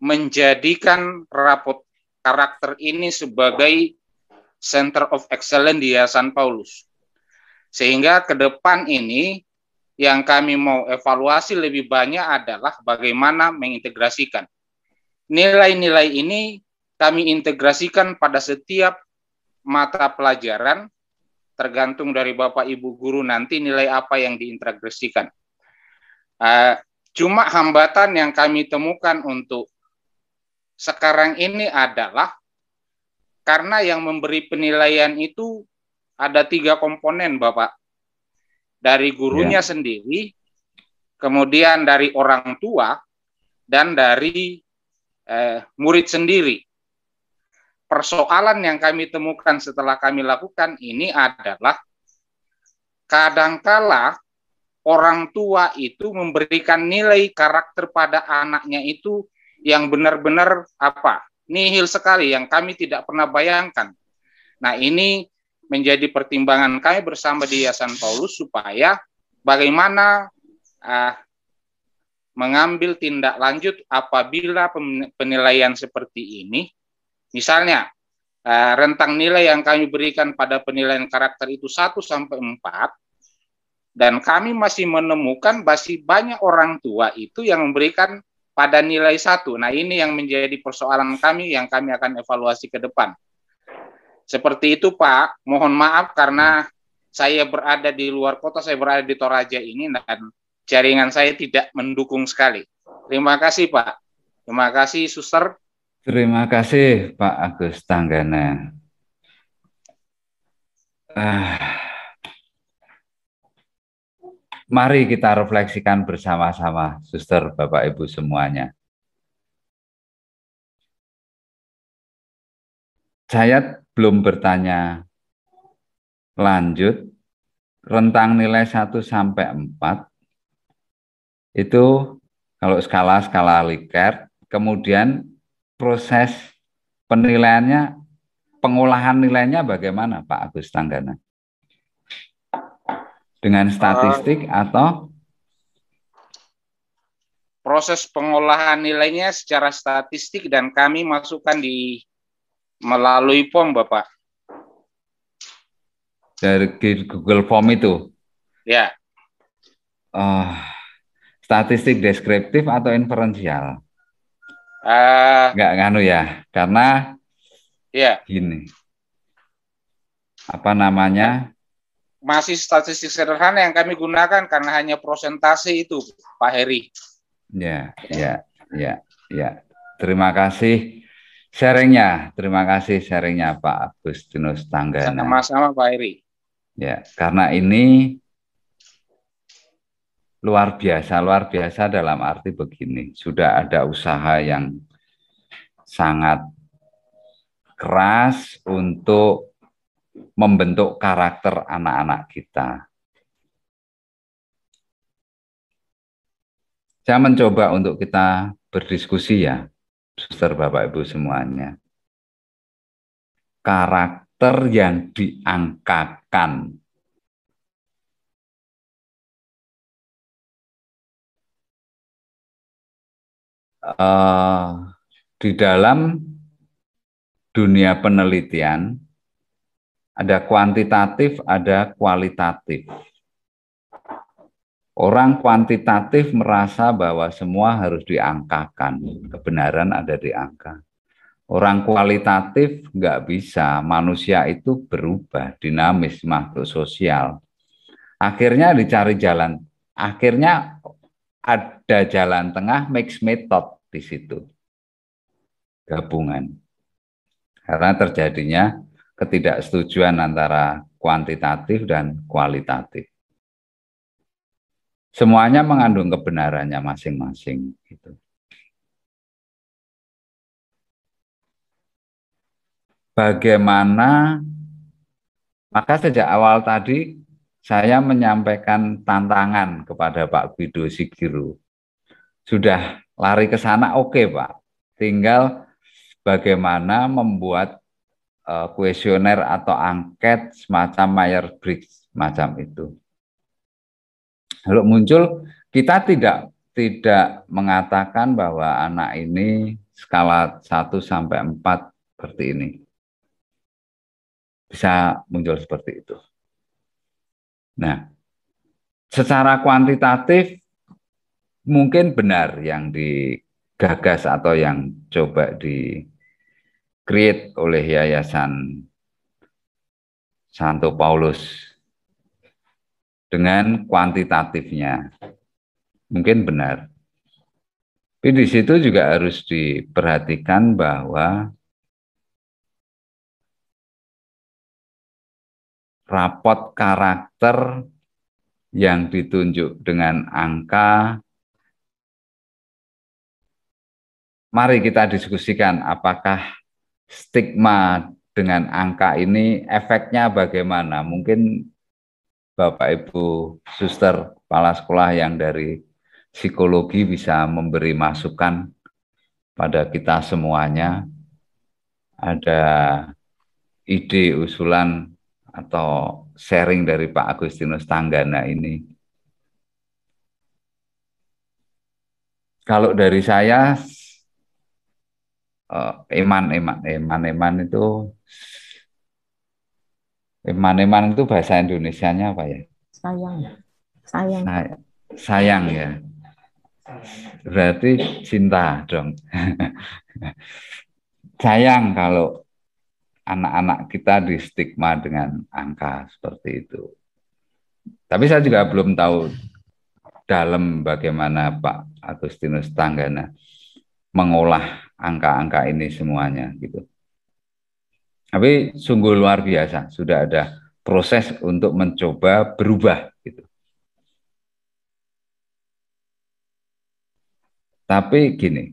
menjadikan rapot karakter ini sebagai center of excellence di Yayasan Paulus. Sehingga ke depan ini yang kami mau evaluasi lebih banyak adalah bagaimana mengintegrasikan. Nilai-nilai ini kami integrasikan pada setiap mata pelajaran tergantung dari Bapak Ibu guru nanti nilai apa yang diintegrasikan. Uh, cuma hambatan yang kami temukan untuk sekarang ini adalah karena yang memberi penilaian itu ada tiga komponen, Bapak. Dari gurunya ya. sendiri, kemudian dari orang tua, dan dari eh, murid sendiri. Persoalan yang kami temukan setelah kami lakukan ini adalah kadangkala orang tua itu memberikan nilai karakter pada anaknya itu yang benar-benar apa nihil sekali yang kami tidak pernah bayangkan. Nah ini menjadi pertimbangan kami bersama di Yayasan Paulus supaya bagaimana uh, mengambil tindak lanjut apabila penilaian seperti ini, misalnya uh, rentang nilai yang kami berikan pada penilaian karakter itu satu sampai empat, dan kami masih menemukan masih banyak orang tua itu yang memberikan pada nilai satu. Nah ini yang menjadi persoalan kami yang kami akan evaluasi ke depan. Seperti itu Pak, mohon maaf karena saya berada di luar kota, saya berada di Toraja ini dan jaringan saya tidak mendukung sekali. Terima kasih Pak. Terima kasih Suster. Terima kasih Pak Agus Tanggana. Ah. Mari kita refleksikan bersama-sama, suster, bapak, ibu semuanya. Saya belum bertanya lanjut, rentang nilai 1 sampai 4 itu kalau skala-skala Likert, kemudian proses penilaiannya, pengolahan nilainya bagaimana Pak Agus Tanggana? dengan ah. statistik uh, atau proses pengolahan nilainya secara statistik dan kami masukkan di melalui form Bapak. Dari Google Form itu? Ya. Uh, statistik deskriptif atau inferensial? Uh, ah. nganu ya, karena ya. gini. Apa namanya? masih statistik sederhana yang kami gunakan karena hanya prosentase itu, Pak Heri. Ya, ya, ya, ya. Terima kasih sharingnya. Terima kasih sharingnya Pak Agustinus Tanggana. Sama-sama Pak Heri. Ya, karena ini luar biasa, luar biasa dalam arti begini. Sudah ada usaha yang sangat keras untuk membentuk karakter anak-anak kita. Saya mencoba untuk kita berdiskusi ya, suster Bapak Ibu semuanya. Karakter yang diangkatkan Uh, di dalam dunia penelitian, ada kuantitatif, ada kualitatif. Orang kuantitatif merasa bahwa semua harus diangkakan, kebenaran ada di angka. Orang kualitatif nggak bisa, manusia itu berubah, dinamis, makhluk sosial. Akhirnya dicari jalan, akhirnya ada jalan tengah mix method di situ. Gabungan. Karena terjadinya ketidaksetujuan antara kuantitatif dan kualitatif. Semuanya mengandung kebenarannya masing-masing. Gitu. Bagaimana, maka sejak awal tadi saya menyampaikan tantangan kepada Pak Bido Sigiru. Sudah lari ke sana, oke okay, Pak. Tinggal bagaimana membuat Eh, kuesioner atau angket semacam Mayer Briggs macam itu. Lalu muncul kita tidak tidak mengatakan bahwa anak ini skala 1 sampai 4 seperti ini. Bisa muncul seperti itu. Nah, secara kuantitatif mungkin benar yang digagas atau yang coba di create oleh Yayasan Santo Paulus dengan kuantitatifnya. Mungkin benar. Tapi di situ juga harus diperhatikan bahwa rapot karakter yang ditunjuk dengan angka Mari kita diskusikan apakah stigma dengan angka ini efeknya bagaimana? Mungkin Bapak Ibu suster kepala sekolah yang dari psikologi bisa memberi masukan pada kita semuanya. Ada ide usulan atau sharing dari Pak Agustinus Tanggana ini. Kalau dari saya uh, eh, iman iman iman iman itu iman iman itu bahasa Indonesia-nya apa ya sayang sayang Say, sayang ya berarti cinta dong sayang kalau anak-anak kita di stigma dengan angka seperti itu tapi saya juga belum tahu dalam bagaimana Pak Agustinus Tanggana mengolah angka-angka ini semuanya gitu. Tapi sungguh luar biasa, sudah ada proses untuk mencoba berubah gitu. Tapi gini,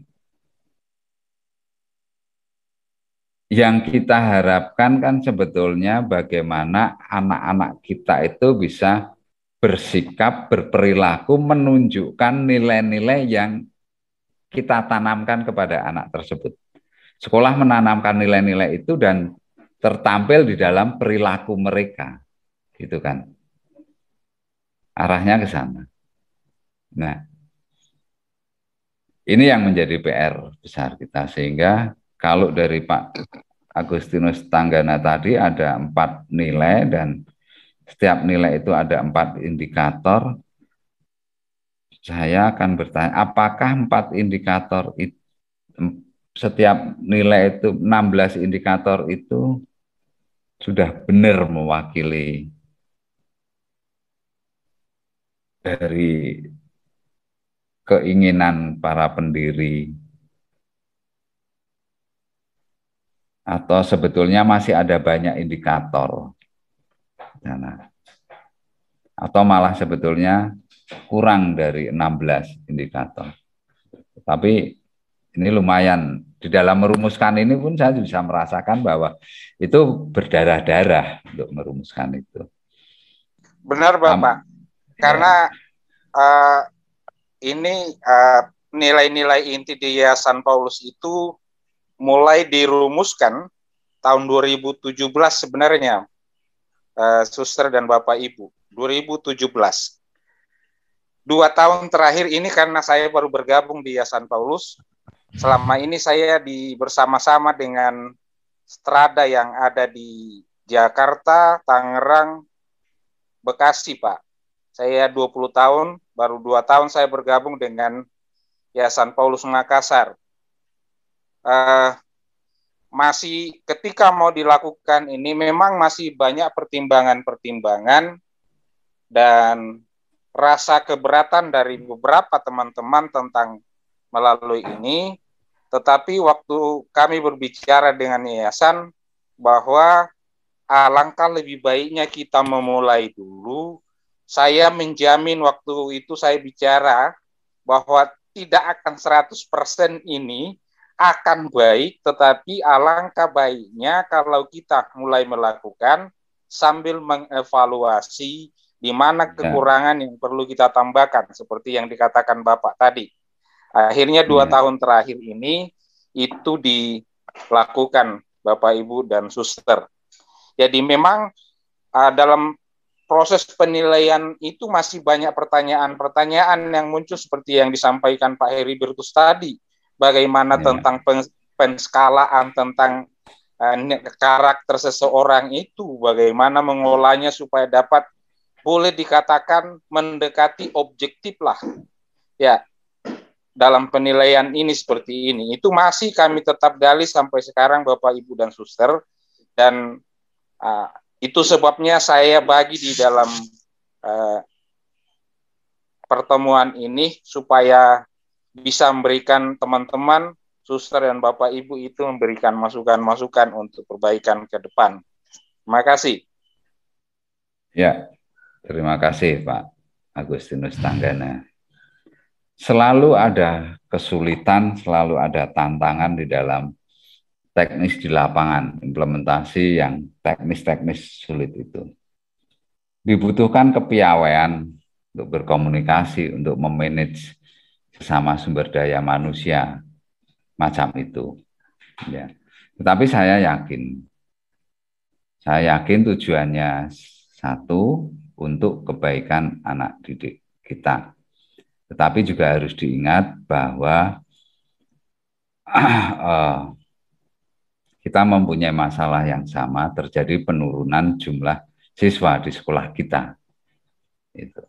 yang kita harapkan kan sebetulnya bagaimana anak-anak kita itu bisa bersikap, berperilaku, menunjukkan nilai-nilai yang kita tanamkan kepada anak tersebut. Sekolah menanamkan nilai-nilai itu dan tertampil di dalam perilaku mereka. Gitu kan. Arahnya ke sana. Nah, ini yang menjadi PR besar kita sehingga kalau dari Pak Agustinus Tanggana tadi ada empat nilai dan setiap nilai itu ada empat indikator saya akan bertanya, apakah empat indikator itu, setiap nilai itu 16 indikator itu sudah benar mewakili dari keinginan para pendiri atau sebetulnya masih ada banyak indikator. Nah, atau malah sebetulnya kurang dari 16 indikator. Tapi ini lumayan di dalam merumuskan ini pun saya bisa merasakan bahwa itu berdarah-darah untuk merumuskan itu. Benar Bapak. Am Karena uh, ini eh, nilai-nilai uh, inti di Yayasan Paulus itu mulai dirumuskan tahun 2017 sebenarnya. Uh, suster dan Bapak Ibu, 2017 dua tahun terakhir ini karena saya baru bergabung di Yayasan Paulus. Selama ini saya di bersama-sama dengan strada yang ada di Jakarta, Tangerang, Bekasi, Pak. Saya 20 tahun, baru dua tahun saya bergabung dengan Yayasan Paulus Makassar. Uh, masih ketika mau dilakukan ini memang masih banyak pertimbangan-pertimbangan dan rasa keberatan dari beberapa teman-teman tentang melalui ini, tetapi waktu kami berbicara dengan yayasan bahwa alangkah ah, lebih baiknya kita memulai dulu. Saya menjamin waktu itu saya bicara bahwa tidak akan 100% ini akan baik, tetapi alangkah baiknya kalau kita mulai melakukan sambil mengevaluasi di mana ya. kekurangan yang perlu kita tambahkan seperti yang dikatakan Bapak tadi. Akhirnya dua hmm. tahun terakhir ini itu dilakukan Bapak Ibu dan suster. Jadi memang uh, dalam proses penilaian itu masih banyak pertanyaan-pertanyaan yang muncul seperti yang disampaikan Pak Heri Bertus tadi. Bagaimana yeah. tentang pen penskalaan tentang uh, karakter seseorang itu, bagaimana mengolahnya supaya dapat boleh dikatakan mendekati objektif lah ya dalam penilaian ini seperti ini itu masih kami tetap gali sampai sekarang Bapak Ibu dan suster dan uh, itu sebabnya saya bagi di dalam uh, pertemuan ini supaya bisa memberikan teman-teman suster dan Bapak Ibu itu memberikan masukan-masukan untuk perbaikan ke depan. Terima kasih. Ya, Terima kasih Pak Agustinus Tanggana. Selalu ada kesulitan, selalu ada tantangan di dalam teknis di lapangan, implementasi yang teknis-teknis sulit itu. Dibutuhkan kepiawaian untuk berkomunikasi, untuk memanage sesama sumber daya manusia macam itu. Ya. Tetapi saya yakin, saya yakin tujuannya satu, untuk kebaikan anak didik kita. Tetapi juga harus diingat bahwa eh, kita mempunyai masalah yang sama, terjadi penurunan jumlah siswa di sekolah kita. Itu.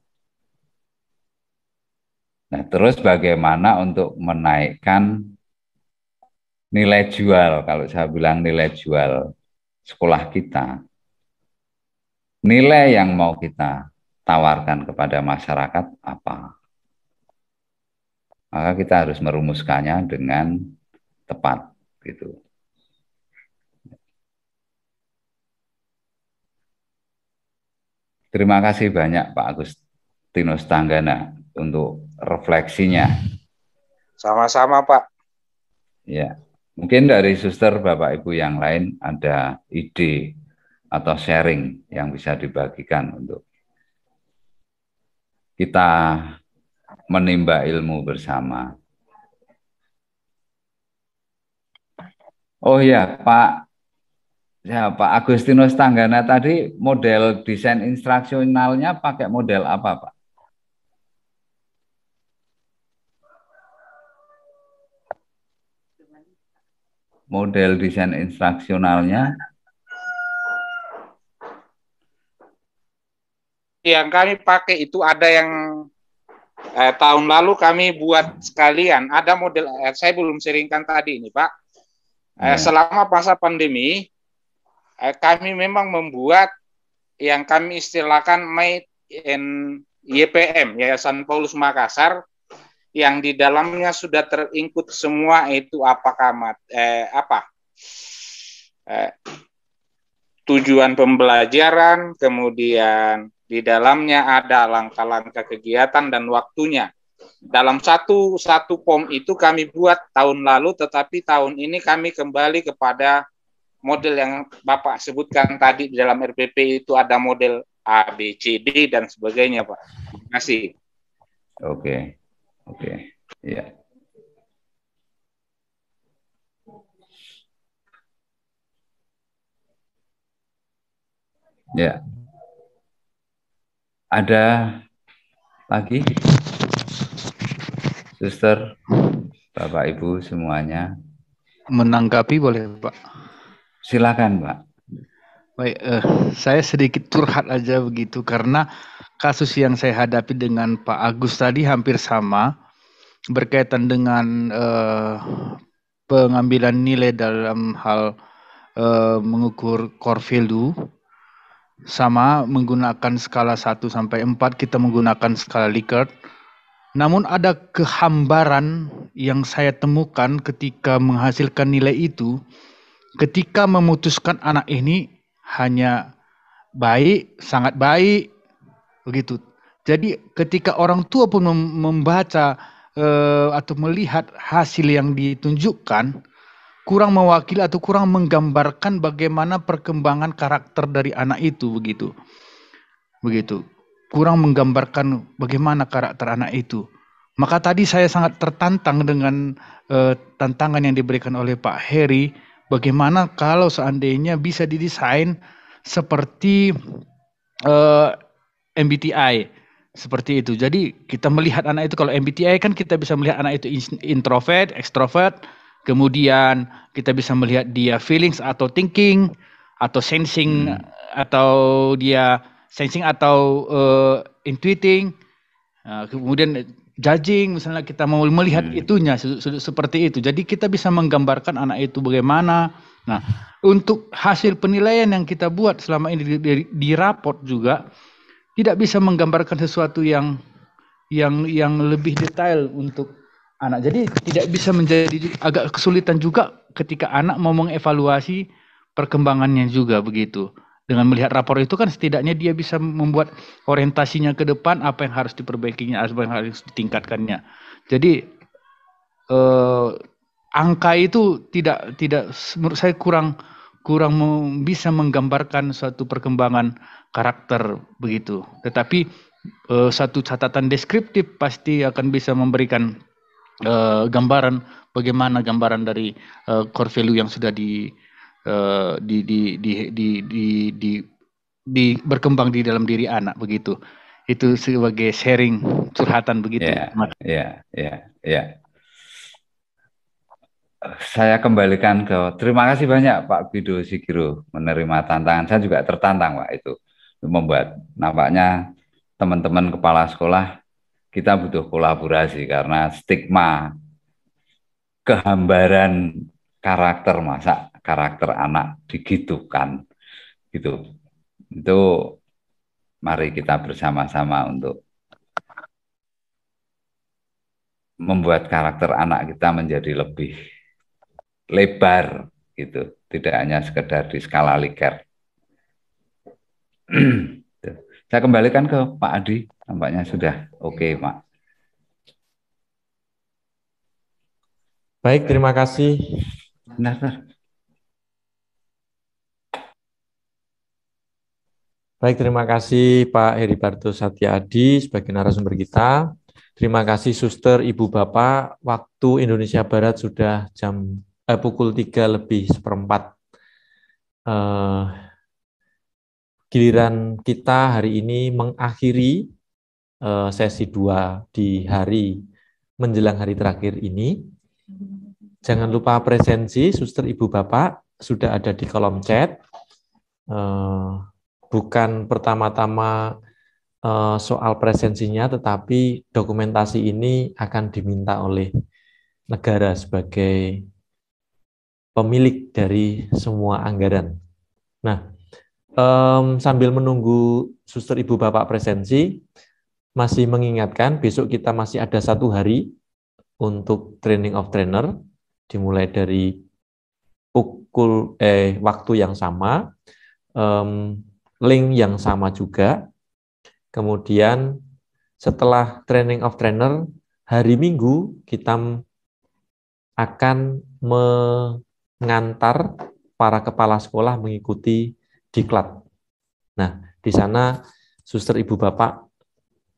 Nah, terus bagaimana untuk menaikkan nilai jual, kalau saya bilang nilai jual sekolah kita nilai yang mau kita tawarkan kepada masyarakat apa. Maka kita harus merumuskannya dengan tepat gitu. Terima kasih banyak Pak Agustinus Tanggana untuk refleksinya. Sama-sama Pak. Ya, mungkin dari suster Bapak Ibu yang lain ada ide atau sharing yang bisa dibagikan untuk kita menimba ilmu bersama. Oh ya, Pak ya Pak Agustinus Tanggana tadi model desain instruksionalnya pakai model apa, Pak? Model desain instruksionalnya yang kami pakai itu ada yang eh, tahun lalu kami buat sekalian. Ada model, eh, saya belum seringkan tadi ini Pak. Eh, hmm. Selama masa pandemi, eh, kami memang membuat yang kami istilahkan made in YPM, Yayasan Paulus Makassar, yang di dalamnya sudah teringkut semua itu apa kamat eh, apa eh, tujuan pembelajaran, kemudian di dalamnya ada langkah-langkah kegiatan dan waktunya. Dalam satu satu pom itu kami buat tahun lalu, tetapi tahun ini kami kembali kepada model yang Bapak sebutkan tadi di dalam RPP itu ada model A, B, C, D dan sebagainya, Pak. Terima kasih. Oke. Oke. iya. Ya. Ya. Ada lagi? Suster, Bapak Ibu semuanya. Menanggapi boleh Pak? Silakan Pak. Baik, uh, saya sedikit curhat aja begitu karena kasus yang saya hadapi dengan Pak Agus tadi hampir sama berkaitan dengan uh, pengambilan nilai dalam hal uh, mengukur korvildu. Sama menggunakan skala 1 sampai 4 kita menggunakan skala Likert. Namun ada kehambaran yang saya temukan ketika menghasilkan nilai itu ketika memutuskan anak ini hanya baik, sangat baik, begitu. Jadi ketika orang tua pun membaca uh, atau melihat hasil yang ditunjukkan, kurang mewakili atau kurang menggambarkan bagaimana perkembangan karakter dari anak itu begitu. Begitu. Kurang menggambarkan bagaimana karakter anak itu. Maka tadi saya sangat tertantang dengan uh, tantangan yang diberikan oleh Pak Heri bagaimana kalau seandainya bisa didesain seperti uh, eh, MBTI seperti itu. Jadi kita melihat anak itu kalau MBTI kan kita bisa melihat anak itu introvert, ekstrovert, Kemudian kita bisa melihat dia feelings atau thinking atau sensing hmm. atau dia sensing atau uh, intuiting. Uh, kemudian judging misalnya kita mau melihat hmm. itunya seperti itu. Jadi kita bisa menggambarkan anak itu bagaimana. Nah, untuk hasil penilaian yang kita buat selama ini di, di, di rapot juga tidak bisa menggambarkan sesuatu yang yang yang lebih detail untuk anak. Jadi tidak bisa menjadi agak kesulitan juga ketika anak mau mengevaluasi perkembangannya juga begitu. Dengan melihat rapor itu kan setidaknya dia bisa membuat orientasinya ke depan apa yang harus diperbaikinya, apa yang harus ditingkatkannya. Jadi eh, angka itu tidak tidak menurut saya kurang kurang bisa menggambarkan suatu perkembangan karakter begitu. Tetapi eh, satu catatan deskriptif pasti akan bisa memberikan uh, gambaran bagaimana gambaran dari uh, eh, core value yang sudah di, uh, di, di, di, di, di, di, di berkembang di dalam diri anak begitu. Itu sebagai sharing curhatan begitu. Iya, iya, iya, Saya kembalikan ke terima kasih banyak Pak Bido Sigiro menerima tantangan. Saya juga tertantang Pak itu membuat nampaknya teman-teman kepala sekolah kita butuh kolaborasi karena stigma kehambaran karakter masa karakter anak digitukan gitu itu mari kita bersama-sama untuk membuat karakter anak kita menjadi lebih lebar gitu tidak hanya sekedar di skala liker Saya kembalikan ke Pak Adi, tampaknya sudah oke, okay, iya. Pak. Baik, terima kasih. Benar, benar. Baik, terima kasih Pak Heriberto Satya Adi sebagai narasumber kita. Terima kasih Suster Ibu Bapak. Waktu Indonesia Barat sudah jam eh, pukul 3 lebih seperempat. Uh, giliran kita hari ini mengakhiri eh, sesi 2 di hari menjelang hari terakhir ini. Jangan lupa presensi suster ibu bapak sudah ada di kolom chat. Eh, bukan pertama-tama eh, soal presensinya, tetapi dokumentasi ini akan diminta oleh negara sebagai pemilik dari semua anggaran. Nah, um, sambil menunggu suster ibu bapak presensi, masih mengingatkan besok kita masih ada satu hari untuk training of trainer, dimulai dari pukul eh waktu yang sama, um, link yang sama juga. Kemudian setelah training of trainer hari Minggu kita akan mengantar para kepala sekolah mengikuti diklat. Nah, di sana suster ibu bapak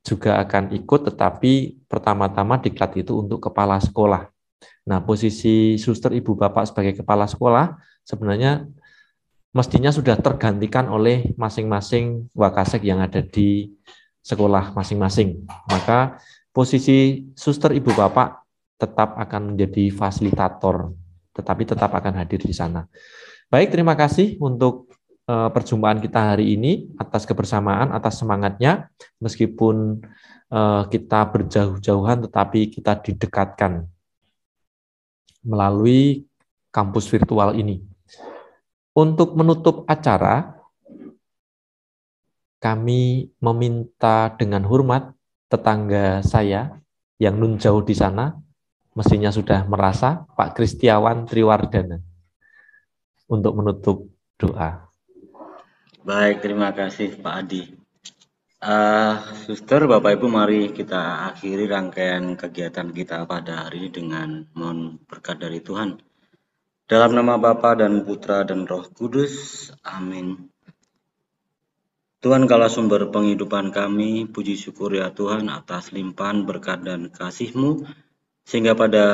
juga akan ikut, tetapi pertama-tama diklat itu untuk kepala sekolah. Nah, posisi suster ibu bapak sebagai kepala sekolah sebenarnya mestinya sudah tergantikan oleh masing-masing wakasek yang ada di sekolah masing-masing. Maka posisi suster ibu bapak tetap akan menjadi fasilitator, tetapi tetap akan hadir di sana. Baik, terima kasih untuk Eh, perjumpaan kita hari ini atas kebersamaan, atas semangatnya meskipun eh, kita berjauh-jauhan tetapi kita didekatkan melalui kampus virtual ini. Untuk menutup acara, kami meminta dengan hormat tetangga saya yang nun jauh di sana, mestinya sudah merasa Pak Kristiawan Triwardana untuk menutup doa. Baik, terima kasih Pak Adi. Uh, suster, Bapak Ibu, mari kita akhiri rangkaian kegiatan kita pada hari ini dengan mohon berkat dari Tuhan. Dalam nama Bapa dan Putra dan Roh Kudus, Amin. Tuhan kala sumber penghidupan kami, puji syukur ya Tuhan atas limpahan berkat dan kasihMu, sehingga pada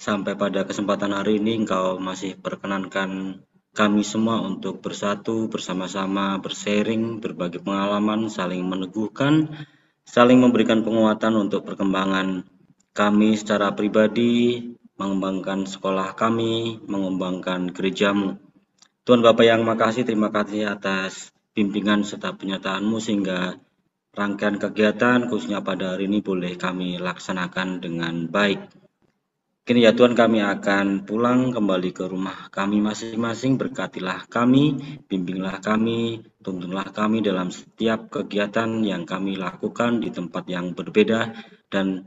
sampai pada kesempatan hari ini Engkau masih perkenankan kami semua untuk bersatu bersama-sama, bersharing, berbagi pengalaman, saling meneguhkan, saling memberikan penguatan untuk perkembangan kami secara pribadi, mengembangkan sekolah kami, mengembangkan gerejamu. Tuhan Bapak yang makasih, terima kasih atas bimbingan serta penyataanmu sehingga rangkaian kegiatan khususnya pada hari ini boleh kami laksanakan dengan baik. Kini ya Tuhan kami akan pulang kembali ke rumah kami masing-masing. Berkatilah kami, bimbinglah kami, tuntunlah kami dalam setiap kegiatan yang kami lakukan di tempat yang berbeda dan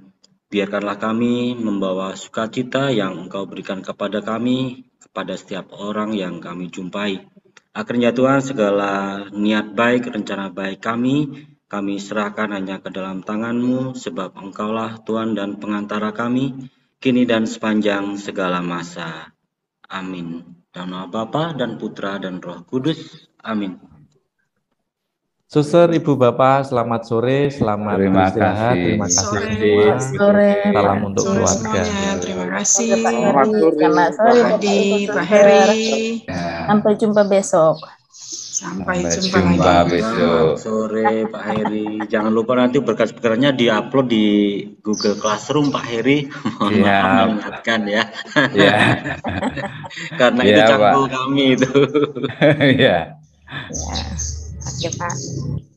biarkanlah kami membawa sukacita yang Engkau berikan kepada kami, kepada setiap orang yang kami jumpai. Akhirnya Tuhan segala niat baik, rencana baik kami, kami serahkan hanya ke dalam tanganmu, sebab Engkaulah Tuhan dan pengantara kami kini dan sepanjang segala masa. Amin. Dan nama Bapa dan Putra dan Roh Kudus. Amin. Suster, Ibu, Bapak, selamat sore, selamat terima beristirahat. Kasih. Terima kasih sore, semua. Sore, Salam untuk sore keluarga. Semuanya. Terima kasih. Selamat sore, Pak Heri. Pak ya. Heri. Sampai jumpa besok. Sampai, Sampai jumpa, jumpa lagi. besok. Sore Pak Heri. Jangan lupa nanti berkas-berkasnya diupload di Google Classroom Pak Heri. Mohon iya. ya. mengingatkan ya. ya. Karena ya, itu cangkul kami itu. ya. ya. Oke Pak.